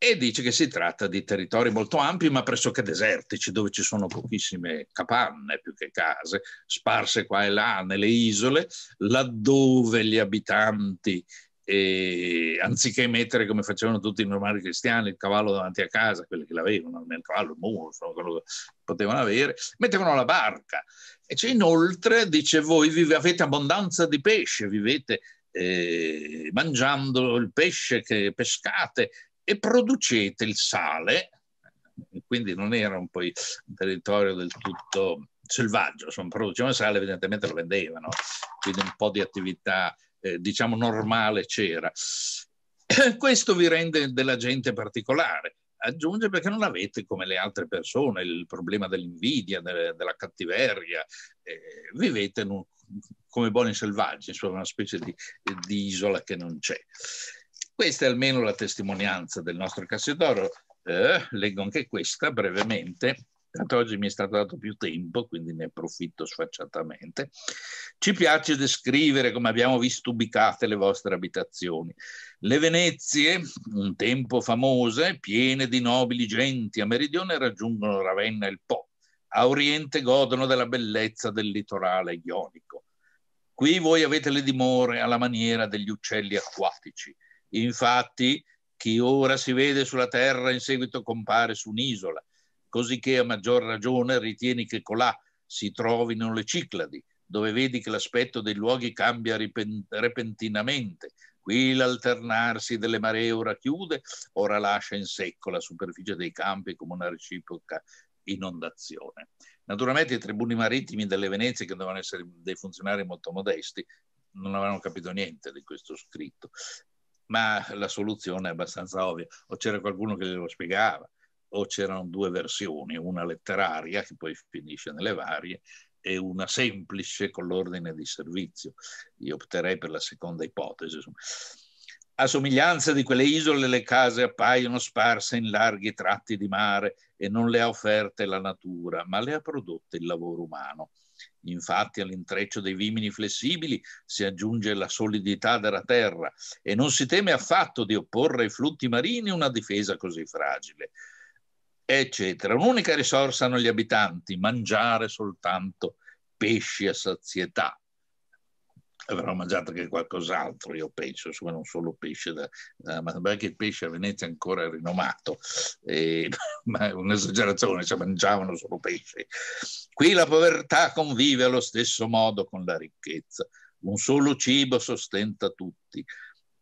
e dice che si tratta di territori molto ampi ma pressoché desertici dove ci sono pochissime capanne più che case sparse qua e là nelle isole laddove gli abitanti e anziché mettere come facevano tutti i normali cristiani il cavallo davanti a casa, quelli che l'avevano, nel cavallo, il mulo, quello che potevano avere, mettevano la barca. E cioè, inoltre dice voi vive, avete abbondanza di pesce, vivete eh, mangiando il pesce che pescate e producete il sale, quindi non era un, poi, un territorio del tutto selvaggio, insomma, producevano sale, evidentemente lo vendevano, quindi un po' di attività eh, diciamo normale c'era. Questo vi rende della gente particolare. Aggiunge perché non avete come le altre persone il problema dell'invidia, della cattiveria, eh, vivete un, come buoni selvaggi, insomma una specie di, di, isola che non c'è. Questa è almeno la testimonianza del nostro Cassiodoro. Eh, leggo anche questa brevemente. Tanto oggi mi è stato dato più tempo, quindi ne approfitto sfacciatamente. Ci piace descrivere come abbiamo visto ubicate le vostre abitazioni. Le Venezie, un tempo famose, piene di nobili genti, a meridione raggiungono Ravenna e il Po, a oriente godono della bellezza del litorale ionico. Qui voi avete le dimore alla maniera degli uccelli acquatici. Infatti, chi ora si vede sulla terra in seguito compare su un'isola cosicché a maggior ragione ritieni che colà si trovino le Cicladi, dove vedi che l'aspetto dei luoghi cambia repentinamente. Qui l'alternarsi delle maree ora chiude, ora lascia in secco la superficie dei campi come una reciproca inondazione. Naturalmente i tribuni marittimi delle Venezie, che dovevano essere dei funzionari molto modesti, non avevano capito niente di questo scritto, ma la soluzione è abbastanza ovvia, o c'era qualcuno che glielo spiegava, o c'erano due versioni, una letteraria che poi finisce nelle varie e una semplice con l'ordine di servizio. Io opterei per la seconda ipotesi. A somiglianza di quelle isole le case appaiono sparse in larghi tratti di mare e non le ha offerte la natura, ma le ha prodotte il lavoro umano. Infatti all'intreccio dei vimini flessibili si aggiunge la solidità della terra e non si teme affatto di opporre ai flutti marini una difesa così fragile eccetera. Un'unica risorsa hanno gli abitanti, mangiare soltanto pesci a sazietà. Avrò mangiato anche qualcos'altro, io penso, insomma non solo pesce, da, da, ma perché il pesce a Venezia è ancora rinomato, e, ma è un'esagerazione, cioè mangiavano solo pesce. Qui la povertà convive allo stesso modo con la ricchezza, un solo cibo sostenta tutti,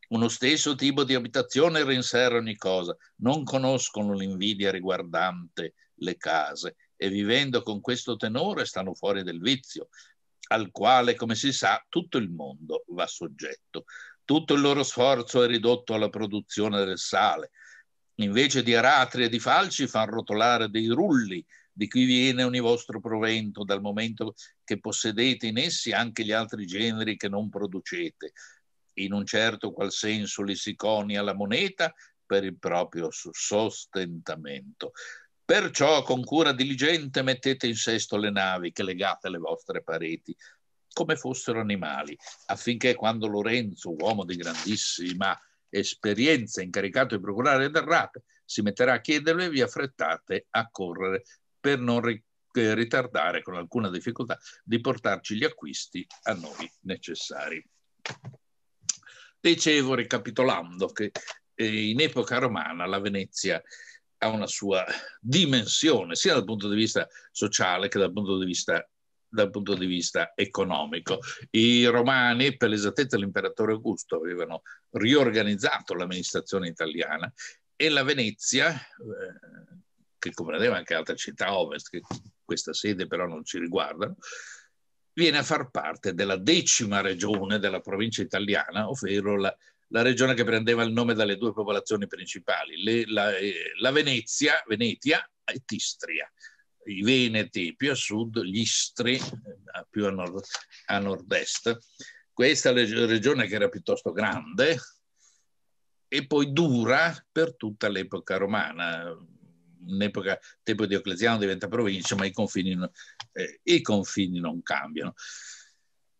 uno stesso tipo di abitazione rinsera ogni cosa, non conoscono l'invidia riguardante le case e vivendo con questo tenore stanno fuori del vizio, al quale, come si sa, tutto il mondo va soggetto. Tutto il loro sforzo è ridotto alla produzione del sale. Invece di aratri e di falci fanno rotolare dei rulli, di cui viene ogni vostro provento, dal momento che possedete in essi anche gli altri generi che non producete in un certo qual senso li si conia la moneta per il proprio sostentamento. Perciò con cura diligente mettete in sesto le navi che legate alle vostre pareti, come fossero animali, affinché quando Lorenzo, uomo di grandissima esperienza, incaricato di procurare derrate, si metterà a chiederle, vi affrettate a correre per non ri- eh, ritardare con alcuna difficoltà di portarci gli acquisti a noi necessari. Dicevo, ricapitolando, che eh, in epoca romana la Venezia ha una sua dimensione, sia dal punto di vista sociale che dal punto di vista, punto di vista economico. I romani, per l'esattezza dell'imperatore Augusto, avevano riorganizzato l'amministrazione italiana e la Venezia, eh, che comprendeva anche altre città ovest, che questa sede però non ci riguardano, viene a far parte della decima regione della provincia italiana, ovvero la, la regione che prendeva il nome dalle due popolazioni principali, le, la, eh, la, Venezia, Venetia e Tistria. I Veneti più a sud, gli Istri eh, più a, nord, a nord-est. Questa regione che era piuttosto grande e poi dura per tutta l'epoca romana, in epoca, tempo diocleziano diventa provincia, ma i confini, eh, i confini non cambiano.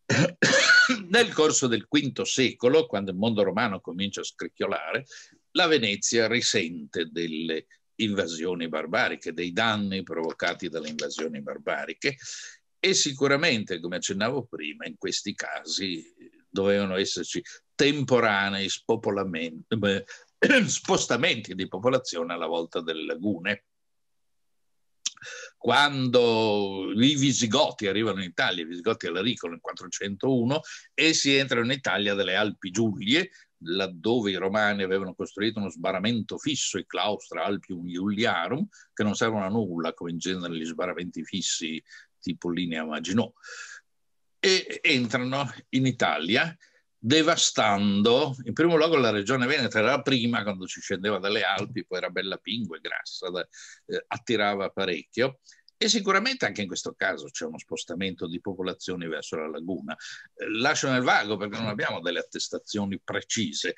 Nel corso del V secolo, quando il mondo romano comincia a scricchiolare, la Venezia risente delle invasioni barbariche, dei danni provocati dalle invasioni barbariche e sicuramente, come accennavo prima, in questi casi dovevano esserci temporanei spopolamenti, spostamenti di popolazione alla volta delle lagune. Quando i visigoti arrivano in Italia, i visigoti all'Aricolo nel 401, e si entrano in Italia dalle Alpi Giulie, laddove i romani avevano costruito uno sbarramento fisso, i claustra Alpium Iuliarum, che non servono a nulla, come in genere gli sbarramenti fissi tipo linea Maginot, e entrano in Italia devastando in primo luogo la regione Veneta, era la prima quando si scendeva dalle Alpi, poi era bella pingue, grassa, eh, attirava parecchio. E sicuramente anche in questo caso c'è uno spostamento di popolazioni verso la laguna. Eh, lascio nel vago perché non abbiamo delle attestazioni precise.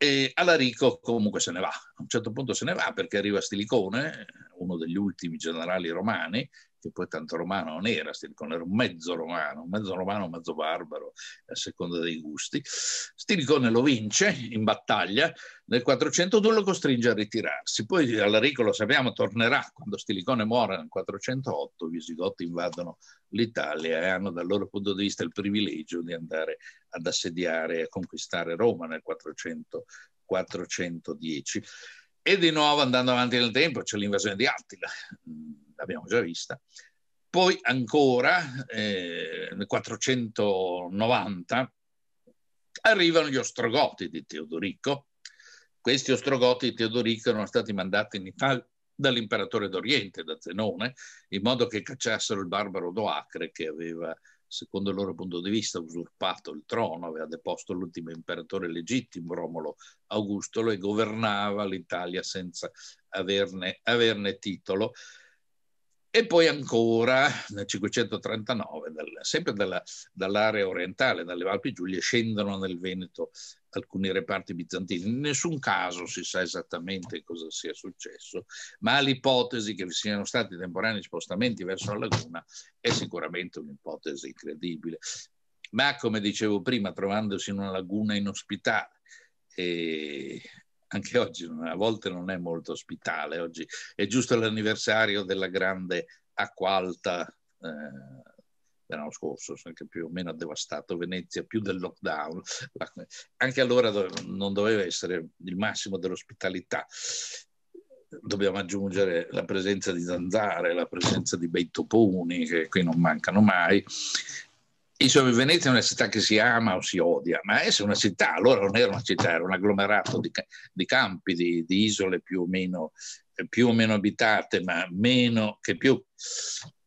E Alarico comunque se ne va, a un certo punto se ne va perché arriva Stilicone, uno degli ultimi generali romani, che poi tanto romano non era, Stilicone era un mezzo romano, mezzo romano, mezzo barbaro, a seconda dei gusti. Stilicone lo vince in battaglia, nel 402 lo costringe a ritirarsi, poi Alarico lo sappiamo tornerà quando Stilicone muore nel 408, i Visigoti invadono l'Italia e hanno dal loro punto di vista il privilegio di andare ad assediare e a conquistare Roma nel 400, 410. E di nuovo andando avanti nel tempo c'è l'invasione di Attila l'abbiamo già vista. Poi ancora, eh, nel 490, arrivano gli Ostrogoti di Teodorico. Questi Ostrogoti di Teodorico erano stati mandati in Italia dall'imperatore d'Oriente, da Zenone, in modo che cacciassero il barbaro Doacre che aveva, secondo il loro punto di vista, usurpato il trono, aveva deposto l'ultimo imperatore legittimo, Romolo Augustolo, e governava l'Italia senza averne, averne titolo. E poi ancora nel 539, dal, sempre dalla, dall'area orientale, dalle Valpi Giulie, scendono nel Veneto alcuni reparti bizantini. In nessun caso si sa esattamente cosa sia successo, ma l'ipotesi che vi siano stati temporanei spostamenti verso la laguna è sicuramente un'ipotesi incredibile. Ma come dicevo prima, trovandosi in una laguna inospitale, eh, anche oggi a volte non è molto ospitale, oggi è giusto l'anniversario della grande acqua alta eh, l'anno scorso, che più o meno ha devastato Venezia più del lockdown, anche allora non doveva essere il massimo dell'ospitalità. Dobbiamo aggiungere la presenza di zanzare, la presenza di bei toponi, che qui non mancano mai, Insomma, Venezia è una città che si ama o si odia, ma essere una città, allora non era una città, era un agglomerato di, di campi, di, di isole più o, meno, più o meno, abitate, ma meno che più.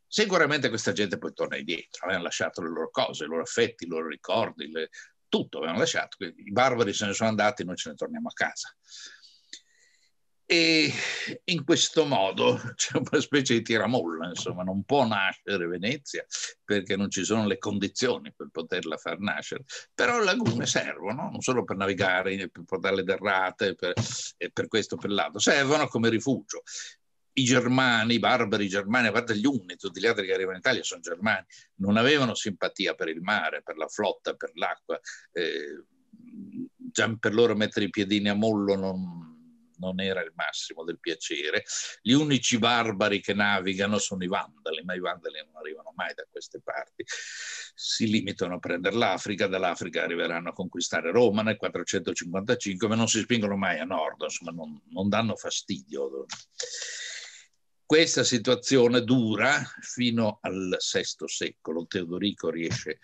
Sicuramente questa gente poi torna indietro, eh, avevano lasciato le loro cose, i loro affetti, i loro ricordi, le, tutto avevano lasciato. I barbari se ne sono andati, noi ce ne torniamo a casa e in questo modo c'è una specie di tiramolla, insomma, non può nascere Venezia perché non ci sono le condizioni per poterla far nascere, però lagune servono non solo per navigare, eh, per portare le derrate, per, eh, per questo, per l'altro, servono come rifugio. I germani, i barbari germani, a parte gli uni, tutti gli altri che arrivano in Italia sono germani, non avevano simpatia per il mare, per la flotta, per l'acqua. Eh, già per loro mettere i piedini a mollo non, non era il massimo del piacere. Gli unici barbari che navigano sono i Vandali, ma i Vandali non arrivano mai da queste parti. Si limitano a prendere l'Africa, dall'Africa arriveranno a conquistare Roma nel 455, ma non si spingono mai a nord, insomma non, non danno fastidio. Questa situazione dura fino al VI secolo. Teodorico riesce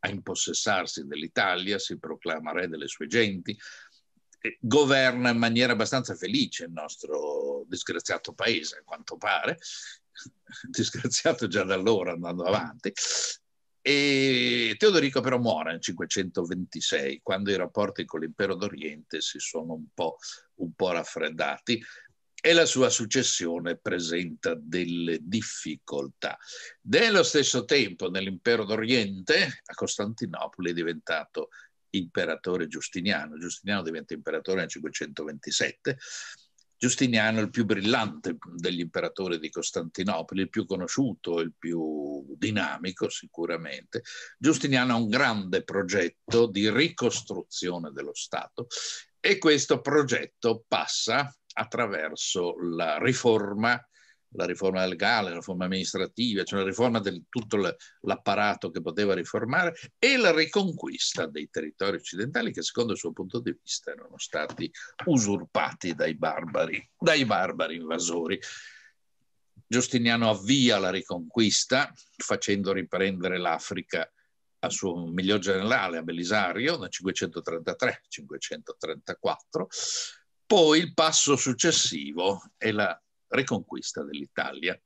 a impossessarsi dell'Italia, si proclama re delle sue genti, governa in maniera abbastanza felice il nostro disgraziato paese, a quanto pare, disgraziato già da allora andando avanti. E Teodorico però muore nel 526, quando i rapporti con l'impero d'Oriente si sono un po', un po raffreddati e la sua successione presenta delle difficoltà. Nello stesso tempo nell'impero d'Oriente a Costantinopoli è diventato imperatore Giustiniano. Giustiniano diventa imperatore nel 527. Giustiniano è il più brillante degli imperatori di Costantinopoli, il più conosciuto, il più dinamico sicuramente. Giustiniano ha un grande progetto di ricostruzione dello Stato e questo progetto passa attraverso la riforma la riforma legale, la riforma amministrativa, cioè la riforma di tutto l'apparato che poteva riformare e la riconquista dei territori occidentali che secondo il suo punto di vista erano stati usurpati dai barbari, dai barbari invasori. Giustiniano avvia la riconquista facendo riprendere l'Africa al suo miglior generale, a Belisario, nel 533-534. Poi il passo successivo è la riconquista dell'Italia.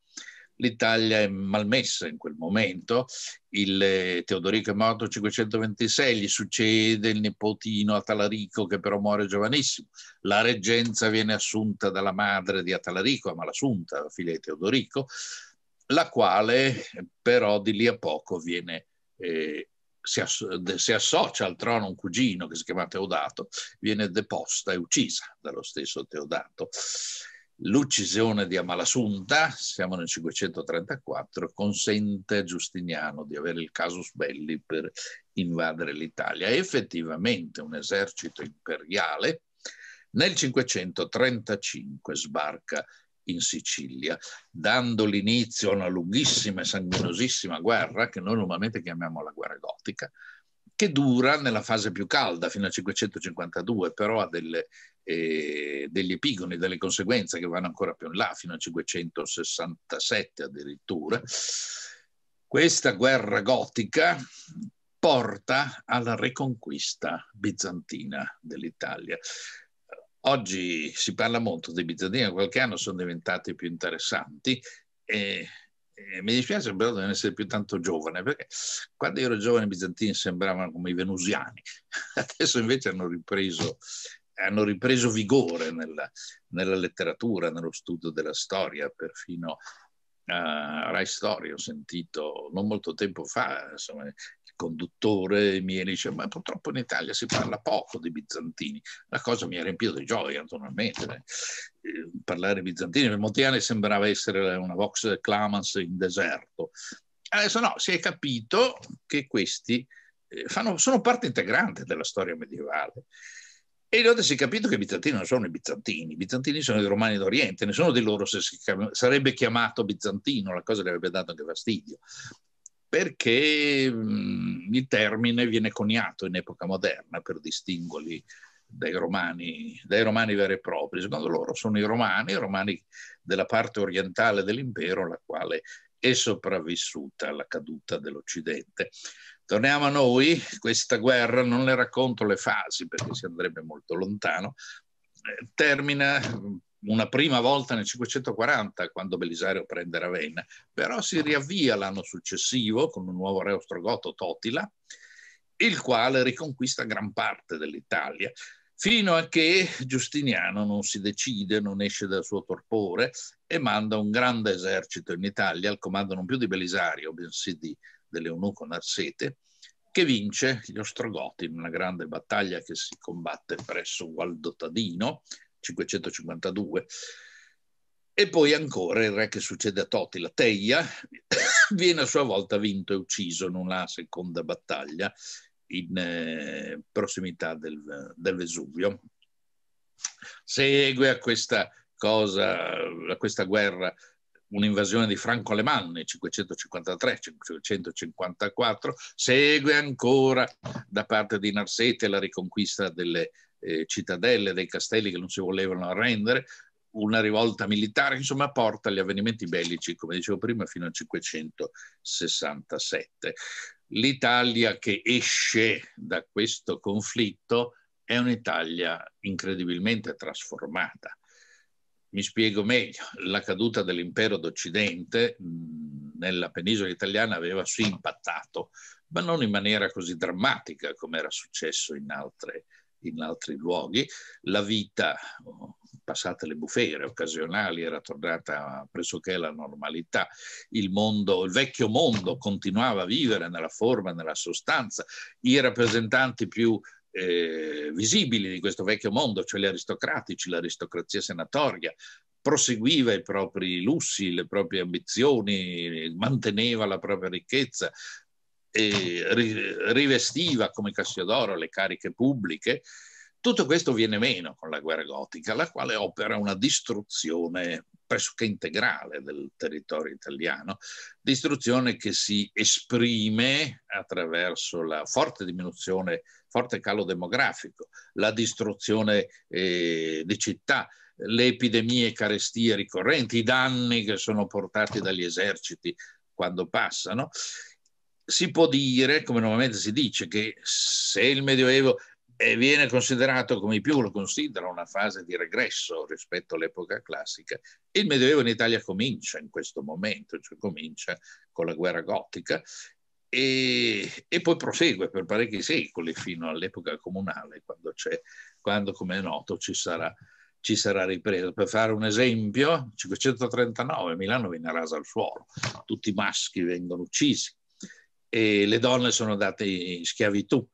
L'Italia è malmessa in quel momento, il eh, Teodorico è morto nel 526, gli succede il nipotino Atalarico che però muore giovanissimo, la reggenza viene assunta dalla madre di Atalarico, Amalassunta, figlia di Teodorico, la quale però di lì a poco viene, eh, si, associa al trono un cugino che si chiama Teodato, viene deposta e uccisa dallo stesso Teodato. L'uccisione di Amalasunta, siamo nel 534, consente a Giustiniano di avere il casus belli per invadere l'Italia. Effettivamente un esercito imperiale nel 535 sbarca in Sicilia, dando l'inizio a una lunghissima e sanguinosissima guerra che noi normalmente chiamiamo la guerra gotica, che dura nella fase più calda fino al 552, però ha delle eh, degli epigoni, delle conseguenze che vanno ancora più in là, fino al 567 addirittura, questa guerra gotica porta alla reconquista bizantina dell'Italia. Oggi si parla molto dei bizantini, qualche anno sono diventati più interessanti e, e mi dispiace però di non essere più tanto giovane, perché quando ero giovane i bizantini sembravano come i venusiani, adesso invece hanno ripreso hanno ripreso vigore nella, nella, letteratura, nello studio della storia, perfino a uh, eh, Rai Story ho sentito non molto tempo fa, insomma, il conduttore mi dice ma purtroppo in Italia si parla poco di bizantini, la cosa mi ha riempito di gioia naturalmente, eh, parlare bizantini per molti anni sembrava essere una vox clamans in deserto, adesso no, si è capito che questi eh, fanno, sono parte integrante della storia medievale e allora si è capito che i bizantini non sono i bizantini, i bizantini sono i romani d'Oriente, nessuno di loro se si chiama, sarebbe chiamato bizantino, la cosa gli avrebbe dato anche fastidio, perché mh, mm, il termine viene coniato in epoca moderna per distinguerli dai romani, dai romani veri e propri, secondo loro sono i romani, i romani della parte orientale dell'impero, la quale è sopravvissuta alla caduta dell'Occidente. Torniamo a noi, questa guerra, non le racconto le fasi perché si andrebbe molto lontano, eh, termina mm, una prima volta nel 540 quando Belisario prende Ravenna, però si riavvia l'anno successivo con un nuovo re ostrogoto, Totila, il quale riconquista gran parte dell'Italia, fino a che Giustiniano non si decide, non esce dal suo torpore e manda un grande esercito in Italia al comando non più di Belisario, bensì di dell'eunuco Narsete, che vince gli Ostrogoti in una grande battaglia che si combatte presso Gualdo 552. E poi ancora il re che succede a Toti, la Teia, viene a sua volta vinto e ucciso in una seconda battaglia in eh, prossimità del, del, Vesuvio. Segue a questa cosa, a questa guerra un'invasione di Franco Alemanni, 553-554, segue ancora da parte di Narsete la riconquista delle eh, cittadelle, dei castelli che non si volevano arrendere, una rivolta militare, insomma porta agli avvenimenti bellici, come dicevo prima, fino al 567. L'Italia che esce da questo conflitto è un'Italia incredibilmente trasformata mi spiego meglio, la caduta dell'impero d'Occidente mm, nella penisola italiana aveva sì impattato, ma non in maniera così drammatica come era successo in, altre, in altri luoghi. La vita, oh, passate le bufere occasionali, era tornata pressoché alla normalità. Il, mondo, il vecchio mondo continuava a vivere nella forma, nella sostanza. I rappresentanti più eh, visibili di questo vecchio mondo, cioè gli aristocratici, l'aristocrazia senatoria, proseguiva i propri lussi, le proprie ambizioni, manteneva la propria ricchezza, eh, rivestiva come Cassiodoro le cariche pubbliche tutto questo viene meno con la guerra gotica, la quale opera una distruzione pressoché integrale del territorio italiano, distruzione che si esprime attraverso la forte diminuzione, forte calo demografico, la distruzione eh, di città, le epidemie e carestie ricorrenti, i danni che sono portati dagli eserciti quando passano. Si può dire, come normalmente si dice, che se il Medioevo e viene considerato, come i più lo considerano, una fase di regresso rispetto all'epoca classica. Il Medioevo in Italia comincia in questo momento, cioè comincia con la guerra gotica e, e poi prosegue per parecchi secoli fino all'epoca comunale, quando, quando come è noto ci sarà, ci sarà ripresa. Per fare un esempio, 539 Milano viene rasa al suolo, tutti i maschi vengono uccisi e le donne sono date in schiavitù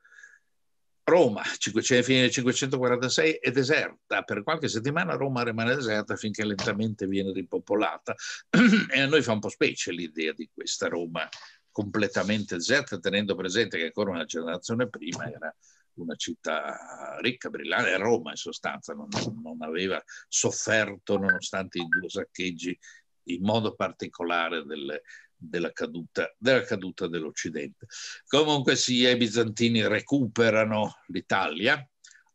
Roma, 500, cioè, fine 546, è deserta. Per qualche settimana Roma rimane deserta finché lentamente viene ripopolata. e a noi fa un po' specie l'idea di questa Roma completamente deserta, tenendo presente che ancora una generazione prima era una città ricca, brillante, Roma in sostanza, non, non aveva sofferto nonostante i due saccheggi in modo particolare delle, della caduta, della caduta dell'Occidente. Comunque sia, i bizantini recuperano l'Italia,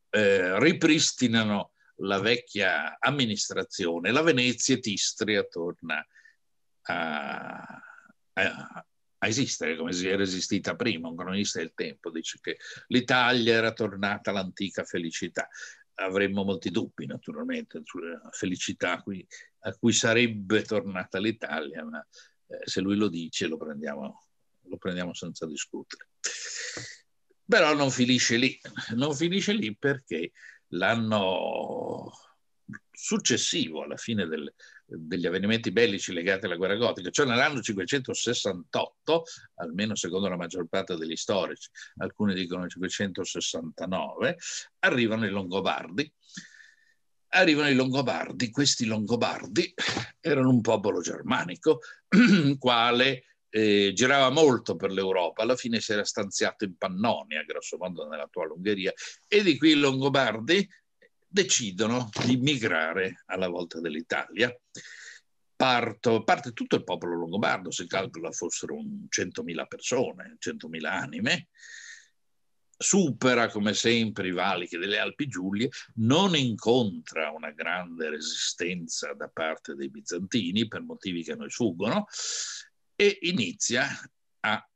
eh, ripristinano la vecchia amministrazione, la Venezia e Tistria torna a, a, a esistere come si era esistita prima. Un cronista del tempo dice che l'Italia era tornata all'antica felicità. Avremmo molti dubbi naturalmente sulla felicità a cui, a cui sarebbe tornata l'Italia, ma eh, se lui lo dice lo prendiamo, lo prendiamo senza discutere. Però non finisce lì, non finisce lì perché l'anno successivo alla fine del, degli avvenimenti bellici legati alla guerra gotica, cioè nell'anno 568, almeno secondo la maggior parte degli storici, alcuni dicono 569, arrivano i Longobardi arrivano i Longobardi. Questi Longobardi erano un popolo germanico, quale eh, girava molto per l'Europa, alla fine si era stanziato in Pannonia, grosso modo nell'attuale Ungheria, e di qui i Longobardi decidono di migrare alla volta dell'Italia. Parto, parte tutto il popolo longobardo, si calcola fossero 100.000 persone, 100.000 anime, supera come sempre i valichi delle Alpi Giulie, non incontra una grande resistenza da parte dei bizantini per motivi che a noi sfuggono e inizia a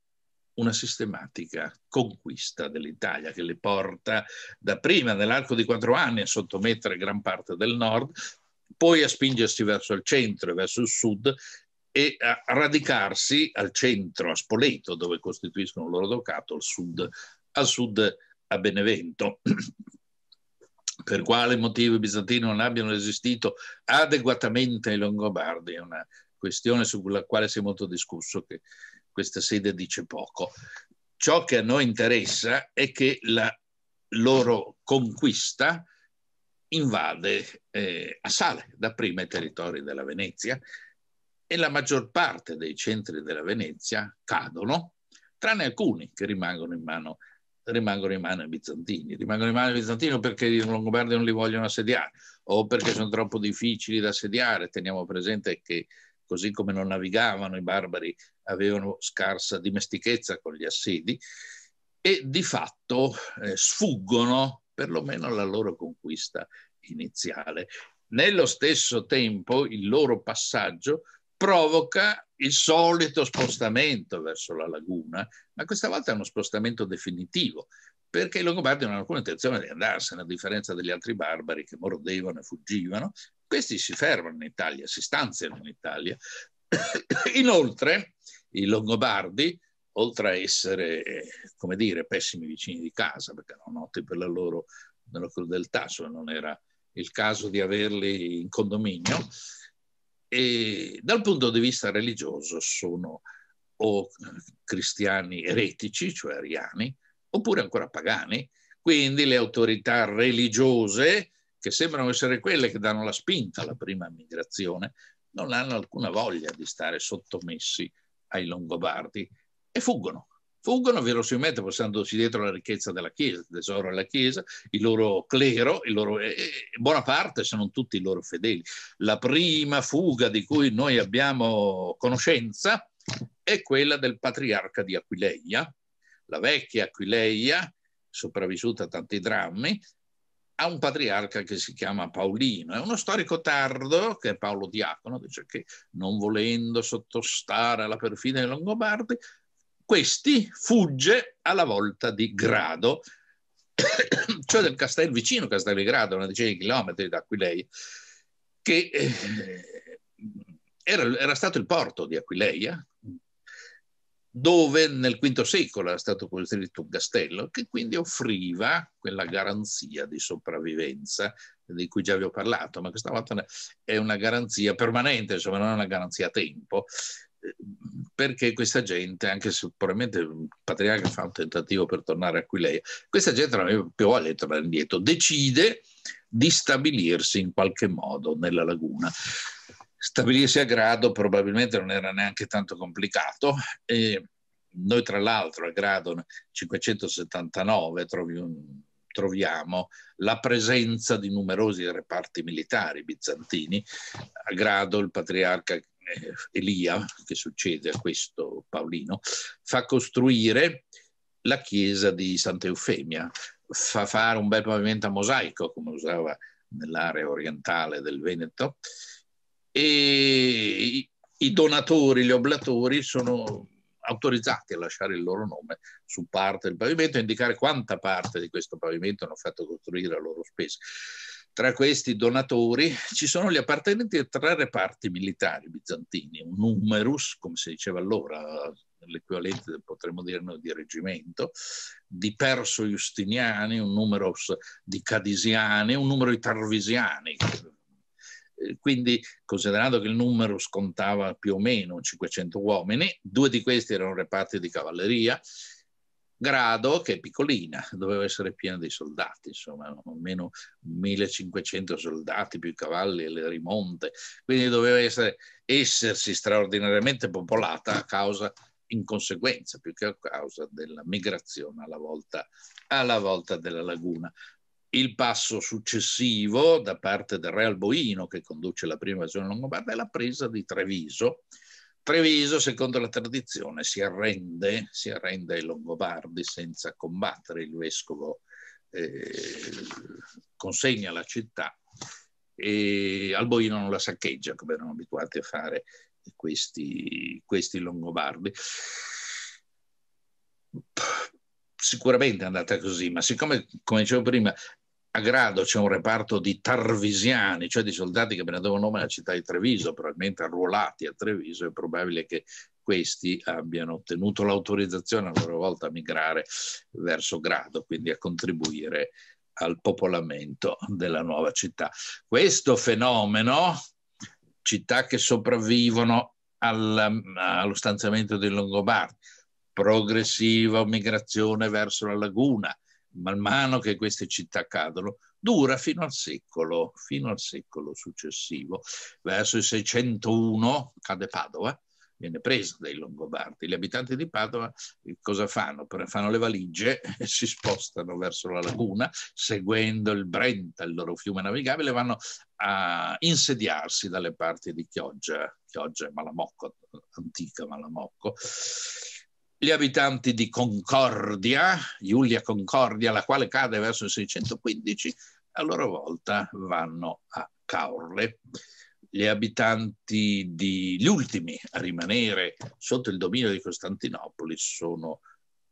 una sistematica conquista dell'Italia che le porta dapprima nell'arco di quattro anni a sottomettere gran parte del nord, poi a spingersi verso il centro e verso il sud e a radicarsi al centro, a Spoleto, dove costituiscono il loro ducato, al sud a sud a Benevento. per quale motivo i bizantini non abbiano resistito adeguatamente ai Longobardi è una questione sulla quale si è molto discusso, che questa sede dice poco. Ciò che a noi interessa è che la loro conquista invade, eh, assale dapprima i territori della Venezia e la maggior parte dei centri della Venezia cadono, tranne alcuni che rimangono in mano ai rimangono in mano ai bizantini. Rimangono in mano ai bizantini perché i Longobardi non li vogliono assediare o perché sono troppo difficili da assediare. Teniamo presente che così come non navigavano i barbari avevano scarsa dimestichezza con gli assedi e di fatto eh, sfuggono perlomeno alla loro conquista iniziale. Nello stesso tempo il loro passaggio provoca il solito spostamento verso la laguna, ma questa volta è uno spostamento definitivo, perché i Longobardi non hanno alcuna intenzione di andarsene, a differenza degli altri barbari che mordevano e fuggivano. Questi si fermano in Italia, si stanziano in Italia. Inoltre, i Longobardi, oltre a essere, come dire, pessimi vicini di casa, perché erano noti per la loro, la loro crudeltà, cioè non era il caso di averli in condominio, e dal punto di vista religioso sono o eh, cristiani eretici, cioè ariani, oppure ancora pagani. Quindi le autorità religiose, che sembrano essere quelle che danno la spinta alla prima migrazione, non hanno alcuna voglia di stare sottomessi ai Longobardi e fuggono. Fuggono velocemente passandoci dietro la ricchezza della Chiesa, il tesoro della Chiesa, il loro clero, il loro, eh, eh, buona parte, se non tutti i loro fedeli. La prima fuga di cui noi abbiamo conoscenza è quella del patriarca di Aquileia, la vecchia Aquileia, sopravvissuta a tanti drammi, ha un patriarca che si chiama Paolino, è uno storico tardo che è Paolo Diacono, dice che non volendo sottostare alla perfida dei Longobardi, questi fugge alla volta di Grado, cioè del castello vicino Castello di Grado, una decina di chilometri da Aquileia, che eh, era, era, stato il porto di Aquileia, dove nel V secolo era stato costruito un castello, che quindi offriva quella garanzia di sopravvivenza di cui già vi ho parlato, ma questa volta è una garanzia permanente, insomma non è una garanzia a tempo, perché questa gente, anche se probabilmente il Patriarca fa un tentativo per tornare a Aquileia, questa gente non aveva più a di tornare indietro, decide di stabilirsi in qualche modo nella laguna. Stabilirsi a grado probabilmente non era neanche tanto complicato. E noi tra l'altro a grado 579 troviamo troviamo la presenza di numerosi reparti militari bizantini. A Grado il patriarca eh, Elia, che succede a questo Paolino, fa costruire la chiesa di Santa Eufemia, fa fare un bel pavimento a mosaico, come usava nell'area orientale del Veneto, e i donatori, gli oblatori sono autorizzati a lasciare il loro nome su parte del pavimento e indicare quanta parte di questo pavimento hanno fatto costruire a loro spese tra questi donatori ci sono gli appartenenti a tre reparti militari bizantini, un numerus, come si diceva allora, l'equivalente potremmo dire di reggimento, di perso-justiniani, un numerus di cadisiani, un numero di tarvisiani. Eh, quindi, considerando che il numero scontava più o meno 500 uomini, due di questi erano reparti di cavalleria, grado che è piccolina, doveva essere piena di soldati, insomma, almeno 1500 soldati più i cavalli e le rimonte, quindi doveva essere, essersi straordinariamente popolata a causa, in conseguenza più che a causa della migrazione alla volta, alla volta della laguna. Il passo successivo da parte del re Alboino che conduce la prima invasione longobarda è la presa di Treviso, Treviso, secondo la tradizione, si arrende, si arrende ai Longobardi senza combattere. Il vescovo eh, consegna la città e Alboino non la saccheggia, come erano abituati a fare questi, questi Longobardi. Sicuramente è andata così, ma siccome, come dicevo prima, a Grado c'è un reparto di tarvisiani, cioè di soldati che prendevano nome alla città di Treviso, probabilmente arruolati a Treviso, è probabile che questi abbiano ottenuto l'autorizzazione a loro volta a migrare verso Grado, quindi a contribuire al popolamento della nuova città. Questo fenomeno, città che sopravvivono al, allo stanziamento dei Longobardi, progressiva migrazione verso la laguna, man mano che queste città cadono, dura fino al secolo, fino al secolo successivo. Verso il 601 cade Padova, viene presa dai Longobardi. Gli abitanti di Padova eh, cosa fanno? Fanno le valigie e si spostano verso la laguna, seguendo il Brenta, il loro fiume navigabile, vanno a insediarsi dalle parti di Chioggia, Chioggia e Malamocco, antica Malamocco gli abitanti di Concordia, Giulia Concordia, la quale cade verso il 615, a loro volta vanno a Caorle. Gli abitanti di, gli ultimi a rimanere sotto il dominio di Costantinopoli sono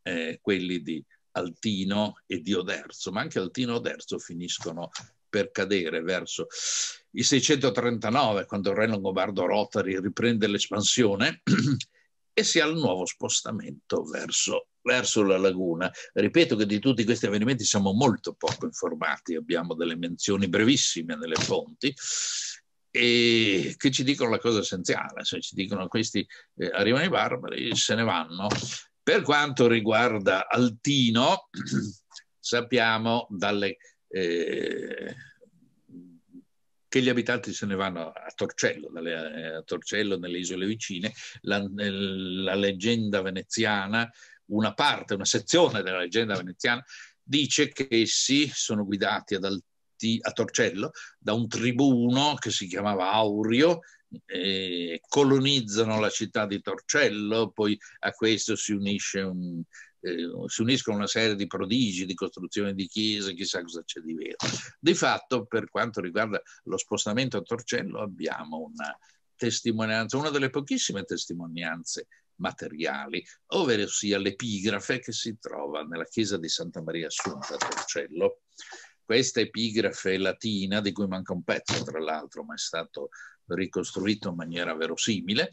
eh, quelli di Altino e di Oderzo, ma anche Altino e Oderzo finiscono per cadere verso il 639, quando il re Longobardo Rotari riprende l'espansione e si ha il nuovo spostamento verso, verso la laguna. Ripeto che di tutti questi avvenimenti siamo molto poco informati, abbiamo delle menzioni brevissime nelle fonti e che ci dicono la cosa essenziale, cioè ci dicono questi eh, arrivano i barbari, se ne vanno. Per quanto riguarda Altino, sappiamo dalle... Eh, che gli abitanti se ne vanno a Torcello, dalle, eh, a Torcello nelle isole vicine. La, la leggenda veneziana, una parte, una sezione della leggenda veneziana, dice che essi sono guidati ad Altino a Torcello da un tribuno che si chiamava Aurio, colonizzano la città di Torcello, poi a questo si unisce un, eh, si uniscono una serie di prodigi di costruzione di chiese, chissà cosa c'è di vero. Di fatto, per quanto riguarda lo spostamento a Torcello, abbiamo una testimonianza, una delle pochissime testimonianze materiali, ovvero sia l'epigrafe che si trova nella chiesa di Santa Maria Assunta a Torcello. Questa epigrafe latina, di cui manca un pezzo tra l'altro, ma è stato ricostruito in maniera verosimile,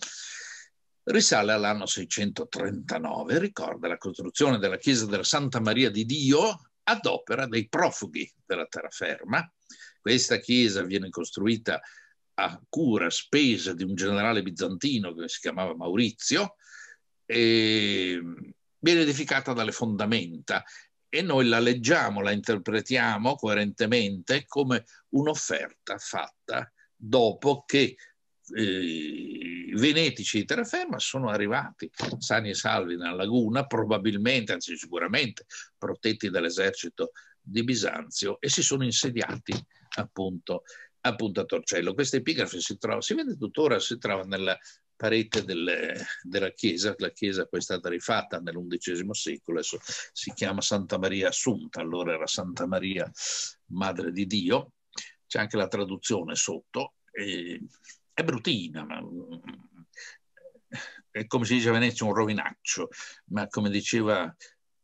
risale all'anno 639 ricorda la costruzione della chiesa della Santa Maria di Dio ad opera dei profughi della terraferma. Questa chiesa viene costruita a cura, spesa di un generale bizantino che si chiamava Maurizio, e viene edificata dalle fondamenta e noi la leggiamo, la interpretiamo coerentemente come un'offerta fatta dopo che eh, venetici di terraferma sono arrivati sani e salvi nella laguna, probabilmente, anzi sicuramente, protetti dall'esercito di Bisanzio e si sono insediati appunto, appunto a Torcello. Questa epigrafe si, trova, si vede tuttora, si trova nella parete del, della chiesa, la chiesa poi è stata rifatta nell'undicesimo secolo, adesso si chiama Santa Maria Assunta, allora era Santa Maria Madre di Dio, c'è anche la traduzione sotto, e è brutina, ma mm, è come si dice a Venezia un rovinaccio, ma come diceva,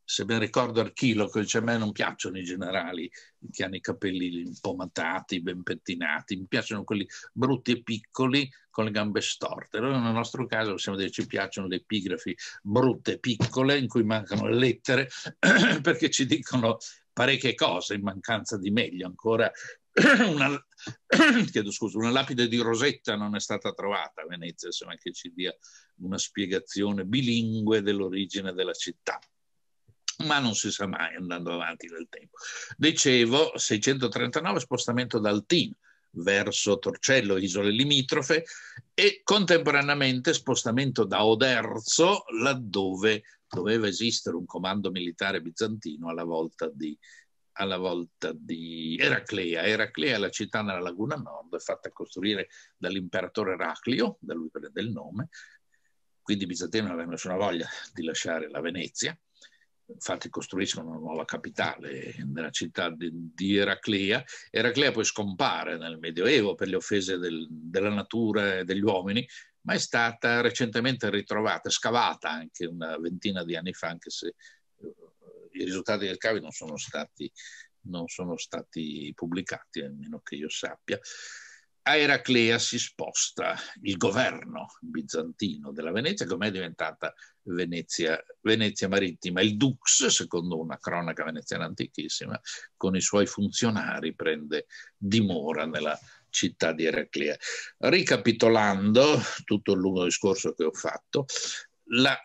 se ben ricordo Archiloco, dice a me non piacciono i generali che hanno i capelli impomatati, ben pettinati, mi piacciono quelli brutti e piccoli con le gambe storte. Noi nel nostro caso possiamo dire ci piacciono le epigrafi brutte e piccole in cui mancano le lettere perché ci dicono parecchie cose in mancanza di meglio ancora una, chiedo scusa, una lapide di Rosetta non è stata trovata a Venezia, insomma che ci dia una spiegazione bilingue dell'origine della città. Ma non si sa mai andando avanti nel tempo. Dicevo, 639 spostamento dal Tin verso Torcello, isole limitrofe, e contemporaneamente spostamento da Oderzo, laddove doveva esistere un comando militare bizantino alla volta di alla volta di Eraclea. Eraclea, la città nella laguna nord, è fatta costruire dall'imperatore Eraclio, da lui prende il nome, quindi i bizantini non avevano nessuna voglia di lasciare la Venezia, infatti costruiscono una nuova capitale nella città di, di Eraclea. Eraclea poi scompare nel Medioevo per le offese del, della natura e degli uomini, ma è stata recentemente ritrovata, scavata anche una ventina di anni fa, anche se i risultati del scavi non sono stati, non sono stati pubblicati, almeno che io sappia. A Eraclea si sposta il governo bizantino della Venezia, è diventata Venezia, Venezia marittima. Il Dux, secondo una cronaca veneziana antichissima, con i suoi funzionari prende dimora nella città di Eraclea. Ricapitolando tutto il lungo discorso che ho fatto, la,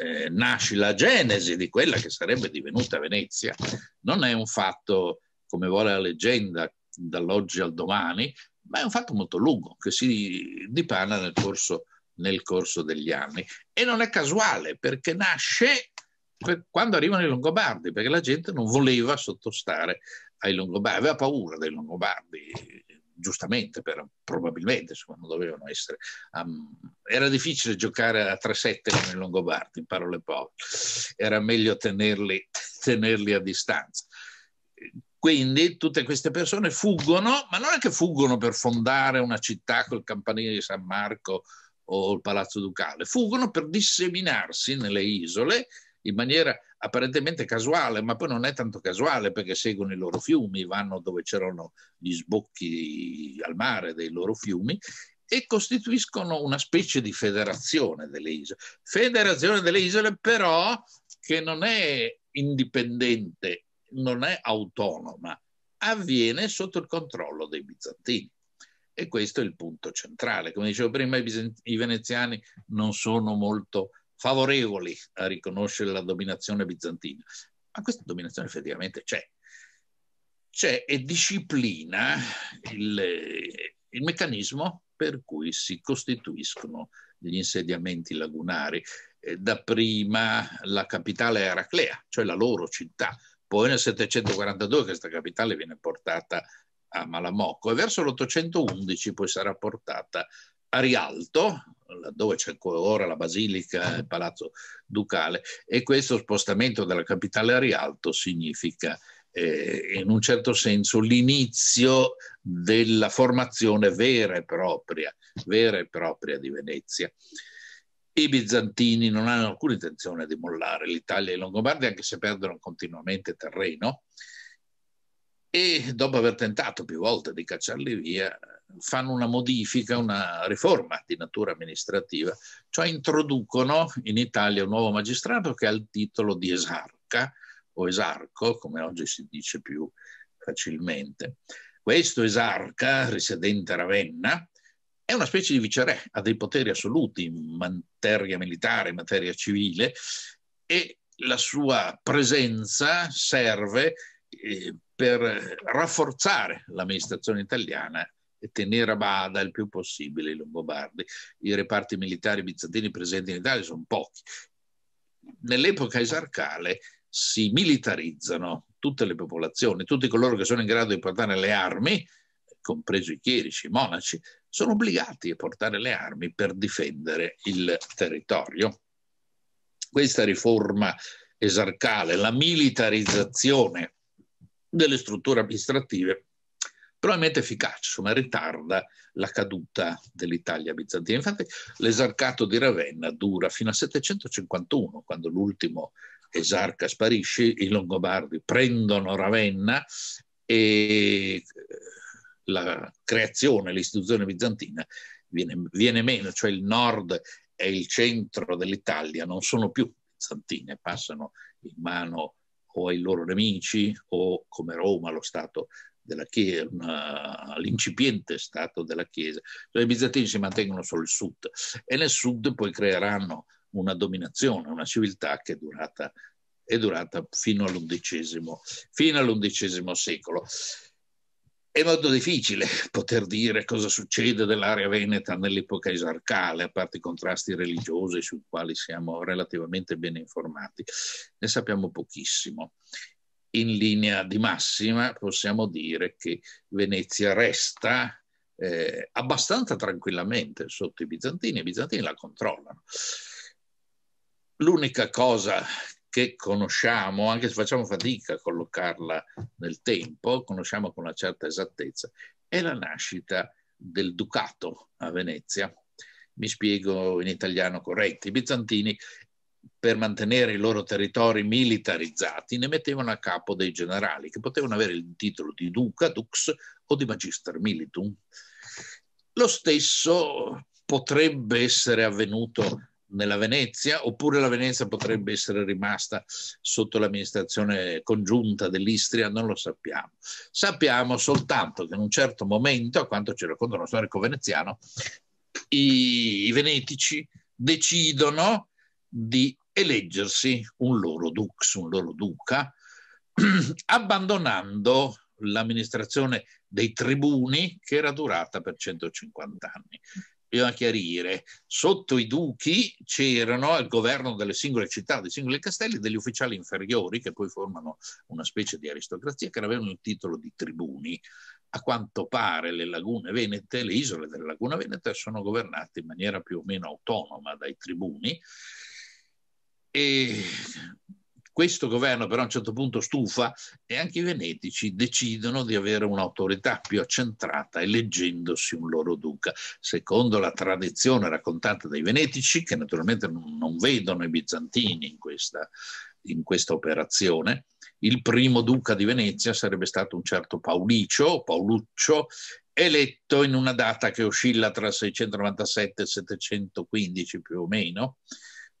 eh, nasce la genesi di quella che sarebbe divenuta Venezia. Non è un fatto, come vuole la leggenda, dall'oggi al domani, ma è un fatto molto lungo che si dipana nel corso, nel corso degli anni. E non è casuale perché nasce quando arrivano i Longobardi, perché la gente non voleva sottostare ai Longobardi, aveva paura dei Longobardi, giustamente, per, probabilmente, insomma, non dovevano essere. Um, era difficile giocare a 3-7 con i Longobardi, in parole povere, era meglio tenerli, tenerli a distanza. Quindi tutte queste persone fuggono, ma non è che fuggono per fondare una città col campanile di San Marco o il Palazzo Ducale, fuggono per disseminarsi nelle isole in maniera apparentemente casuale, ma poi non è tanto casuale perché seguono i loro fiumi, vanno dove c'erano gli sbocchi al mare dei loro fiumi e costituiscono una specie di federazione delle isole. Federazione delle isole però che non è indipendente, non è autonoma, avviene sotto il controllo dei bizantini. E questo è il punto centrale. Come dicevo prima, i, veneziani non sono molto favorevoli a riconoscere la dominazione bizantina. Ma questa dominazione effettivamente c'è. C'è e disciplina il, il meccanismo per cui si costituiscono gli insediamenti lagunari. Eh, Dapprima la capitale Eraclea, cioè la loro città, poi nel 742 questa capitale viene portata a Malamocco e verso l'811 poi sarà portata a Rialto, laddove c'è ancora la basilica, il palazzo ducale, e questo spostamento dalla capitale a Rialto significa eh, in un certo senso l'inizio della formazione vera e propria, vera e propria di Venezia. I bizantini non hanno alcuna intenzione di mollare l'Italia e i Longobardi, anche se perdono continuamente terreno, e dopo aver tentato più volte di cacciarli via, fanno una modifica, una riforma di natura amministrativa, cioè introducono in Italia un nuovo magistrato che ha il titolo di esarca o esarco, come oggi si dice più facilmente. Questo esarca, risiedente a Ravenna, è una specie di viceré, ha dei poteri assoluti in materia militare, in materia civile e la sua presenza serve eh, per rafforzare l'amministrazione italiana e tenere a bada il più possibile i Longobardi. I reparti militari bizantini presenti in Italia sono pochi. Nell'epoca esarcale si militarizzano tutte le popolazioni, tutti coloro che sono in grado di portare le armi, compresi i chierici, i monaci, sono obbligati a portare le armi per difendere il territorio. Questa riforma esarcale, la militarizzazione delle strutture amministrative, probabilmente efficace, ma ritarda la caduta dell'Italia bizantina. Infatti l'esarcato di Ravenna dura fino al 751, quando l'ultimo esarca sparisce, i Longobardi prendono Ravenna e eh, la creazione, l'istituzione bizantina viene, viene meno, cioè il nord e il centro dell'Italia non sono più bizantine, passano in mano o ai loro nemici o come Roma lo Stato della Chiesa, eh, l'incipiente Stato della Chiesa. Cioè, I bizantini si mantengono solo il sud e nel sud poi creeranno una dominazione, una civiltà che è durata, è durata fino, all'undicesimo, fino all'undicesimo secolo. È molto difficile poter dire cosa succede dell'area veneta nell'epoca esarcale, a parte i contrasti religiosi sui quali siamo relativamente ben informati. Ne sappiamo pochissimo. In linea di massima possiamo dire che Venezia resta eh, abbastanza tranquillamente sotto i bizantini e i bizantini la controllano. L'unica cosa che conosciamo, anche se facciamo fatica a collocarla nel tempo, conosciamo con una certa esattezza, è la nascita del Ducato a Venezia. Mi spiego in italiano corretto. I bizantini, per mantenere i loro territori militarizzati, ne mettevano a capo dei generali che potevano avere il titolo di duca, dux o di magister militum. Lo stesso potrebbe essere avvenuto nella Venezia, oppure la Venezia potrebbe essere rimasta sotto l'amministrazione congiunta dell'Istria, non lo sappiamo. Sappiamo soltanto che in un certo momento, a quanto ci racconta uno storico veneziano, i, i venetici decidono di eleggersi un loro dux, un loro duca, abbandonando l'amministrazione dei tribuni che era durata per 150 anni bisogna chiarire, sotto i duchi c'erano al governo delle singole città, dei singoli castelli, degli ufficiali inferiori che poi formano una specie di aristocrazia che avevano il titolo di tribuni. A quanto pare le lagune venete, le isole della laguna veneta sono governate in maniera più o meno autonoma dai tribuni e questo governo però a un certo punto stufa e anche i venetici decidono di avere un'autorità più accentrata eleggendosi un loro duca. Secondo la tradizione raccontata dai venetici, che naturalmente non vedono i bizantini in questa, in questa operazione, il primo duca di Venezia sarebbe stato un certo Paulicio, Paoluccio, eletto in una data che oscilla tra 697 e 715 più o meno,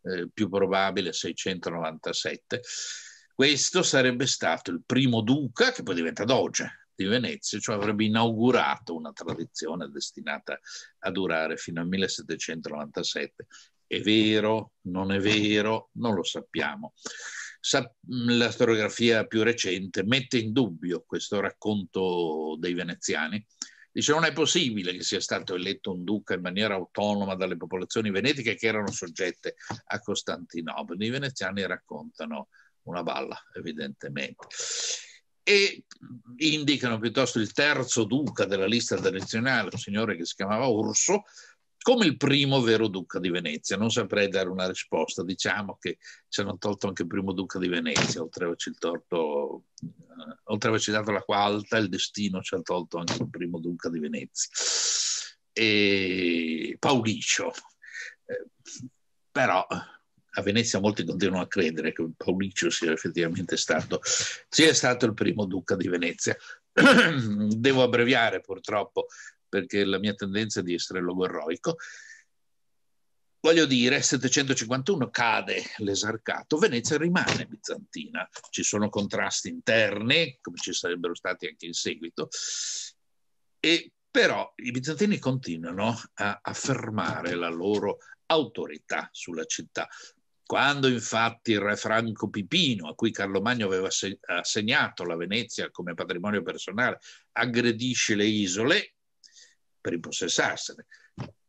eh, più probabile 697. Questo sarebbe stato il primo duca, che poi diventa doge di Venezia, cioè avrebbe inaugurato una tradizione destinata a durare fino al 1797. È vero? Non è vero? Non lo sappiamo. La storiografia più recente mette in dubbio questo racconto dei veneziani, Dice non è possibile che sia stato eletto un duca in maniera autonoma dalle popolazioni venetiche che erano soggette a Costantinopoli. I veneziani raccontano una balla, evidentemente. E indicano piuttosto il terzo duca della lista tradizionale, un signore che si chiamava Urso, come il primo vero duca di Venezia. Non saprei dare una risposta, diciamo che ci hanno tolto anche il primo duca di Venezia, oltre a averci, torto, eh, oltre a averci dato la quarta, il destino ci ha tolto anche il primo duca di Venezia. E Paulicio, eh, però a Venezia molti continuano a credere che Paulicio sia effettivamente stato, sia stato il primo duca di Venezia. Devo abbreviare purtroppo perché la mia tendenza è di essere logorroico. Voglio dire, 751 cade l'esarcato, Venezia rimane bizantina, ci sono contrasti interni, come ci sarebbero stati anche in seguito, e però i bizantini continuano a affermare la loro autorità sulla città. Quando infatti il re Franco Pipino, a cui Carlo Magno aveva assegnato la Venezia come patrimonio personale, aggredisce le isole, per impossessarsene.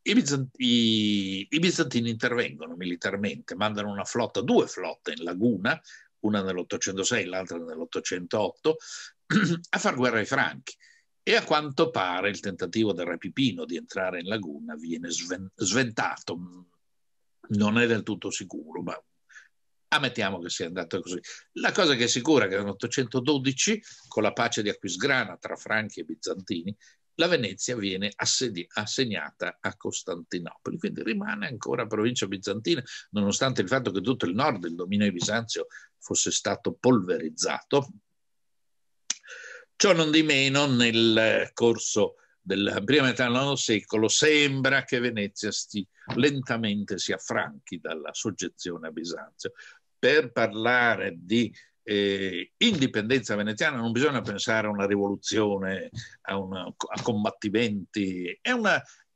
I, Bizant- i, bizantini intervengono militarmente, mandano una flotta, due flotte in laguna, una nell'806, e l'altra nell'808, a far guerra ai franchi. E a quanto pare il tentativo del Re Pipino di entrare in laguna viene sven- sventato. Non è del tutto sicuro, ma ammettiamo che sia andato così. La cosa che è sicura è che nell'812, con la pace di Aquisgrana tra franchi e bizantini, la Venezia viene assegnata a Costantinopoli, quindi rimane ancora provincia bizantina, nonostante il fatto che tutto il nord, il dominio di Bisanzio fosse stato polverizzato. Ciò non di meno, nel corso della prima metà del IX secolo sembra che Venezia sti, lentamente si affranchi dalla soggezione a Bisanzio. Per parlare di eh, indipendenza veneziana non bisogna pensare a una rivoluzione, a, una, a combattimenti, è un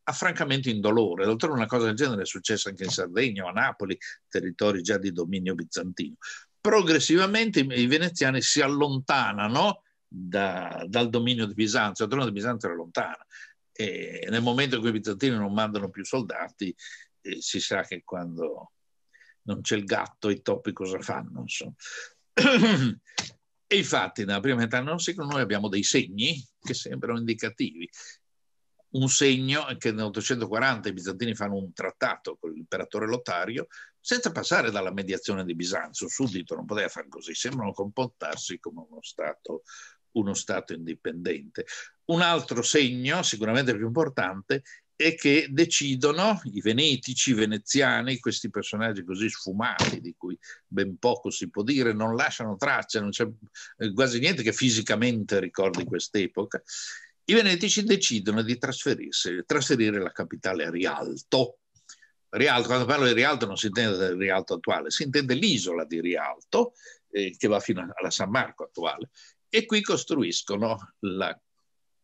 affrancamento indolore. D'altronde una cosa del genere è successa anche in Sardegna o a Napoli, territori già di dominio bizantino. Progressivamente i veneziani si allontanano da, dal dominio di Bisanzio, d'altronde di Bisanzio era lontana. E nel momento in cui i bizantini non mandano più soldati, eh, si sa che quando non c'è il gatto, i topi cosa fanno? Insomma. E infatti nella prima metà del nostro secolo noi abbiamo dei segni che sembrano indicativi. Un segno è che nell'840 i bizantini fanno un trattato con l'imperatore Lotario senza passare dalla mediazione di Bisanzio, subito non poteva far così, sembrano comportarsi come uno stato, uno stato indipendente. Un altro segno, sicuramente più importante, e che decidono, i venetici, i veneziani, questi personaggi così sfumati, di cui ben poco si può dire, non lasciano tracce, non c'è eh, quasi niente che fisicamente ricordi quest'epoca, i venetici decidono di trasferirsi, trasferire la capitale a Rialto. Rialto, quando parlo di Rialto non si intende del Rialto attuale, si intende l'isola di Rialto, eh, che va fino alla San Marco attuale, e qui costruiscono la,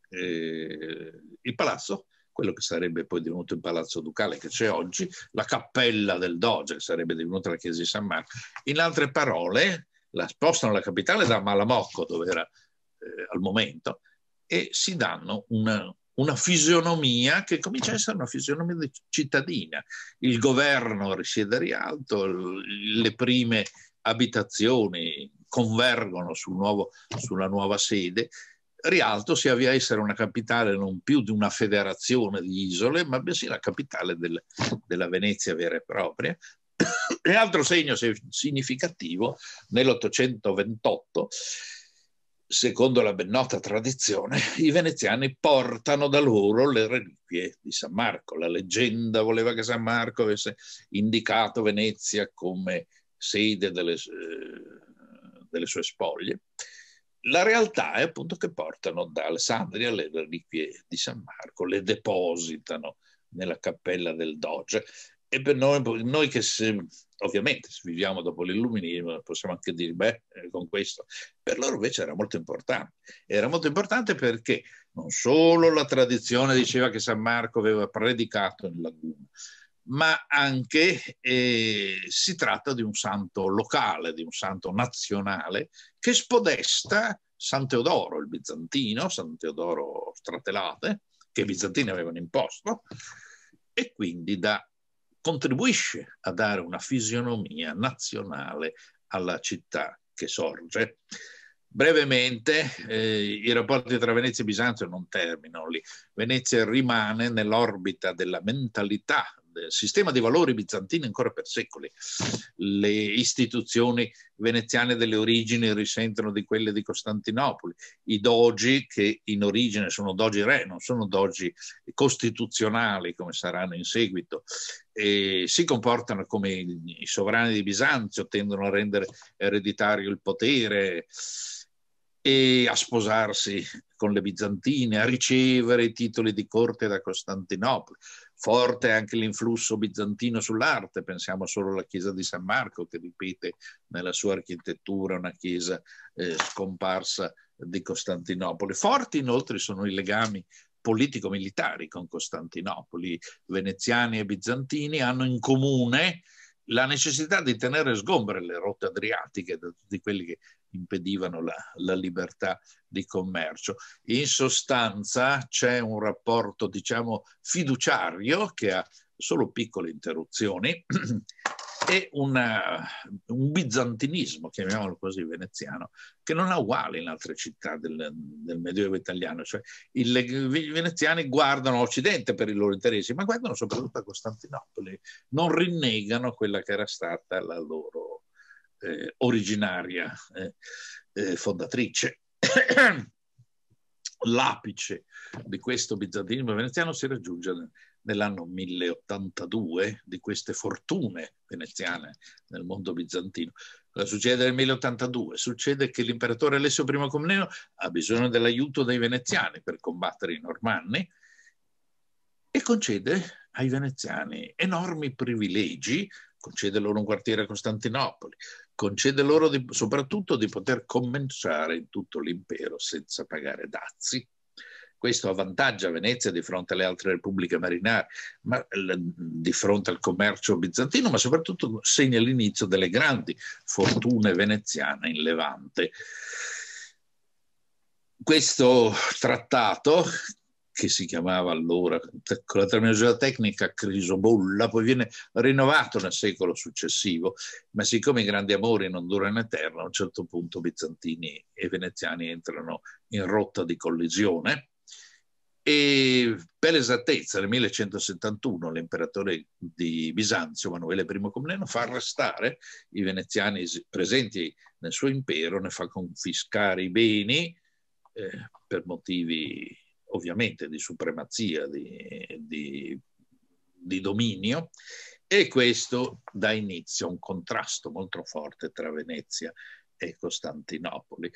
eh, il palazzo quello che sarebbe poi divenuto il Palazzo Ducale che c'è oggi, la cappella del Doge che sarebbe divenuta la chiesa di San Marco. In altre parole, la spostano la capitale da Malamocco, dove era eh, al momento, e si danno una, una fisionomia che comincia a essere una fisionomia cittadina. Il governo risiede a Rialto, le prime abitazioni convergono sul nuovo, sulla nuova sede Rialto si avvia a essere una capitale non più di una federazione di isole, ma bensì la capitale del, della Venezia vera e propria. E altro segno significativo, nell'828, secondo la ben nota tradizione, i veneziani portano da loro le reliquie di San Marco. La leggenda voleva che San Marco avesse indicato Venezia come sede delle, eh, delle sue spoglie la realtà è appunto che portano da Alessandria le reliquie di San Marco, le depositano nella cappella del Doge. E per noi, noi che se, ovviamente se viviamo dopo l'illuminismo possiamo anche dire, beh, eh, con questo. Per loro invece era molto importante. Era molto importante perché non solo la tradizione diceva che San Marco aveva predicato in laguna, ma anche eh, si tratta di un santo locale, di un santo nazionale che spodesta San Teodoro, il bizantino, San Teodoro Stratelate, che i bizantini avevano imposto, e quindi da, contribuisce a dare una fisionomia nazionale alla città che sorge. Brevemente, eh, i rapporti tra Venezia e Bisanzio non terminano lì. Venezia rimane nell'orbita della mentalità sistema dei valori bizantini ancora per secoli. Le istituzioni veneziane delle origini risentono di quelle di Costantinopoli. I dogi, che in origine sono dogi re, non sono dogi costituzionali come saranno in seguito, e si comportano come i sovrani di Bisanzio, tendono a rendere ereditario il potere e a sposarsi con le bizantine, a ricevere i titoli di corte da Costantinopoli. Forte anche l'influsso bizantino sull'arte, pensiamo solo alla chiesa di San Marco che ripete nella sua architettura una chiesa eh, scomparsa di Costantinopoli. Forti inoltre sono i legami politico-militari con Costantinopoli. Veneziani e bizantini hanno in comune la necessità di tenere sgombre le rotte adriatiche da tutti quelli che impedivano la, la libertà di commercio. In sostanza c'è un rapporto, diciamo, fiduciario che ha solo piccole interruzioni e una, un bizantinismo, chiamiamolo così, veneziano, che non ha uguale in altre città del, del Medioevo italiano. Cioè, I veneziani guardano l'Occidente per i loro interessi, ma guardano soprattutto a Costantinopoli, non rinnegano quella che era stata la loro eh, originaria eh, eh fondatrice. L'apice di questo bizantinismo veneziano si raggiunge nell'anno 1082 di queste fortune veneziane nel mondo bizantino. Cosa succede nel 1082? Succede che l'imperatore Alessio I Comneno ha bisogno dell'aiuto dei veneziani per combattere i normanni e concede ai veneziani enormi privilegi, concede loro un quartiere a Costantinopoli, concede loro di, soprattutto di poter commerciare in tutto l'impero senza pagare dazi. Questo avvantaggia Venezia di fronte alle altre repubbliche marinare, ma, di fronte al commercio bizantino, ma soprattutto segna l'inizio delle grandi fortune veneziane in Levante. Questo trattato, che si chiamava allora, con la terminologia tecnica, crisobolla, poi viene rinnovato nel secolo successivo, ma siccome i grandi amori non durano in eterno, a un certo punto bizantini e veneziani entrano in rotta di collisione e per esattezza nel 1171 l'imperatore di Bisanzio, Manuele I Comneno, fa arrestare i veneziani presenti nel suo impero, ne fa confiscare i beni eh, per motivi ovviamente di supremazia, di, di, di dominio, e questo dà inizio a un contrasto molto forte tra Venezia e Costantinopoli,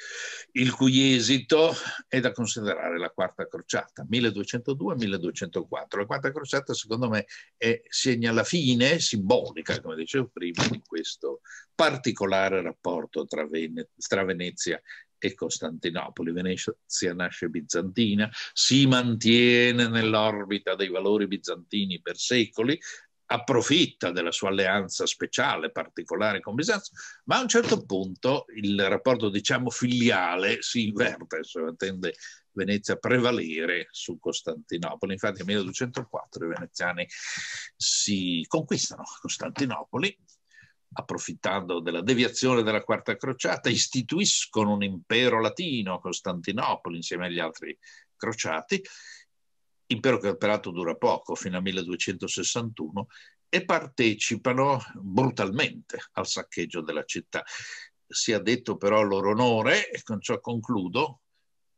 il cui esito è da considerare la Quarta Crociata, 1202-1204. La Quarta Crociata, secondo me, è, segna la fine simbolica, come dicevo prima, di questo particolare rapporto tra, Vene tra Venezia e Costantinopoli. Venezia nasce bizantina, si mantiene nell'orbita dei valori bizantini per secoli, approfitta della sua alleanza speciale, particolare con Bisanzio, ma a un certo punto il rapporto, diciamo, filiale si inverte, insomma, tende Venezia a prevalere su Costantinopoli. Infatti nel 1204 i veneziani si conquistano Costantinopoli approfittando della deviazione della Quarta Crociata, istituiscono un impero latino, a Costantinopoli, insieme agli altri crociati, impero che peraltro dura poco, fino a 1261, e partecipano brutalmente al saccheggio della città. Si è detto però loro onore, e con ciò concludo,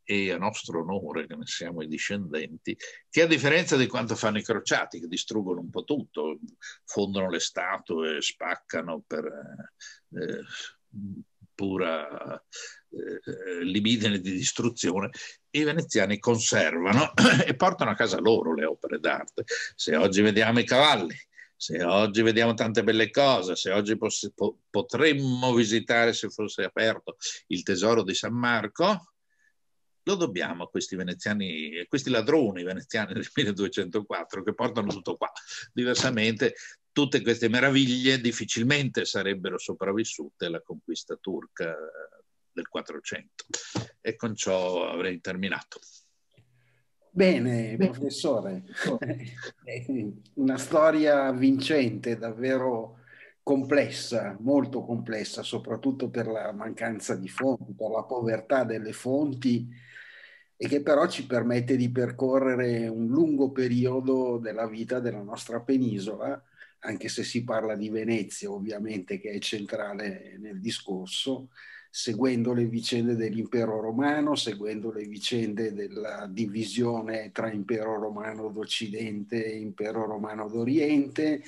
e a nostro onore che ne siamo i discendenti, che a differenza di quanto fanno i crociati, che distruggono un po' tutto, fondono le statue, spaccano per eh, pura eh, libidine di distruzione, i veneziani conservano e portano a casa loro le opere d'arte. Se oggi vediamo i cavalli, se oggi vediamo tante belle cose, se oggi potremmo visitare, se fosse aperto, il tesoro di San Marco, lo dobbiamo a questi veneziani, a questi ladroni veneziani del 1204 che portano tutto qua. Diversamente tutte queste meraviglie difficilmente sarebbero sopravvissute alla conquista turca eh, del 400. E con ciò avrei terminato. Bene, professore, oh. eh, una storia vincente, davvero complessa, molto complessa, soprattutto per la mancanza di fonti, per la povertà delle fonti e che però ci permette di percorrere un lungo periodo della vita della nostra penisola, anche se si parla di Venezia ovviamente che è centrale nel discorso, seguendo le vicende dell'impero romano, seguendo le vicende della divisione tra impero romano d'Occidente e impero romano d'Oriente,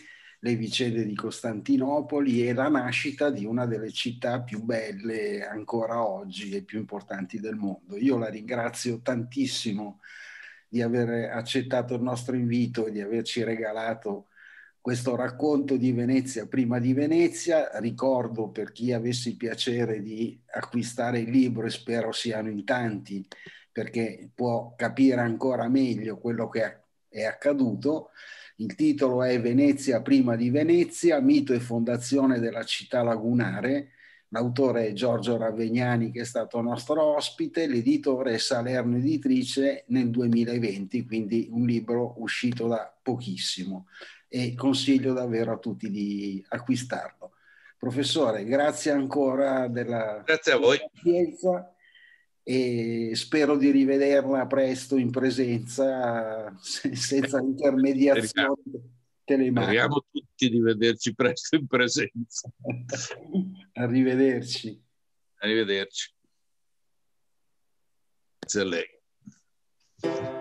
le vicende di Costantinopoli e la nascita di una delle città più belle ancora oggi e più importanti del mondo. Io la ringrazio tantissimo di aver accettato il nostro invito e di averci regalato questo racconto di Venezia prima di Venezia. Ricordo per chi avesse il piacere di acquistare il libro, e spero siano in tanti, perché può capire ancora meglio quello che è accaduto. Il titolo è Venezia prima di Venezia, mito e fondazione della città lagunare. L'autore è Giorgio Ravegnani che è stato nostro ospite, l'editore è Salerno Editrice nel 2020, quindi un libro uscito da pochissimo e consiglio davvero a tutti di acquistarlo. Professore, grazie ancora della... Grazie a voi. Pazienza e spero di rivederla presto in presenza senza intermediazione telematica. Speriamo tutti di vederci presto in presenza. Arrivederci. Arrivederci. Grazie a lei.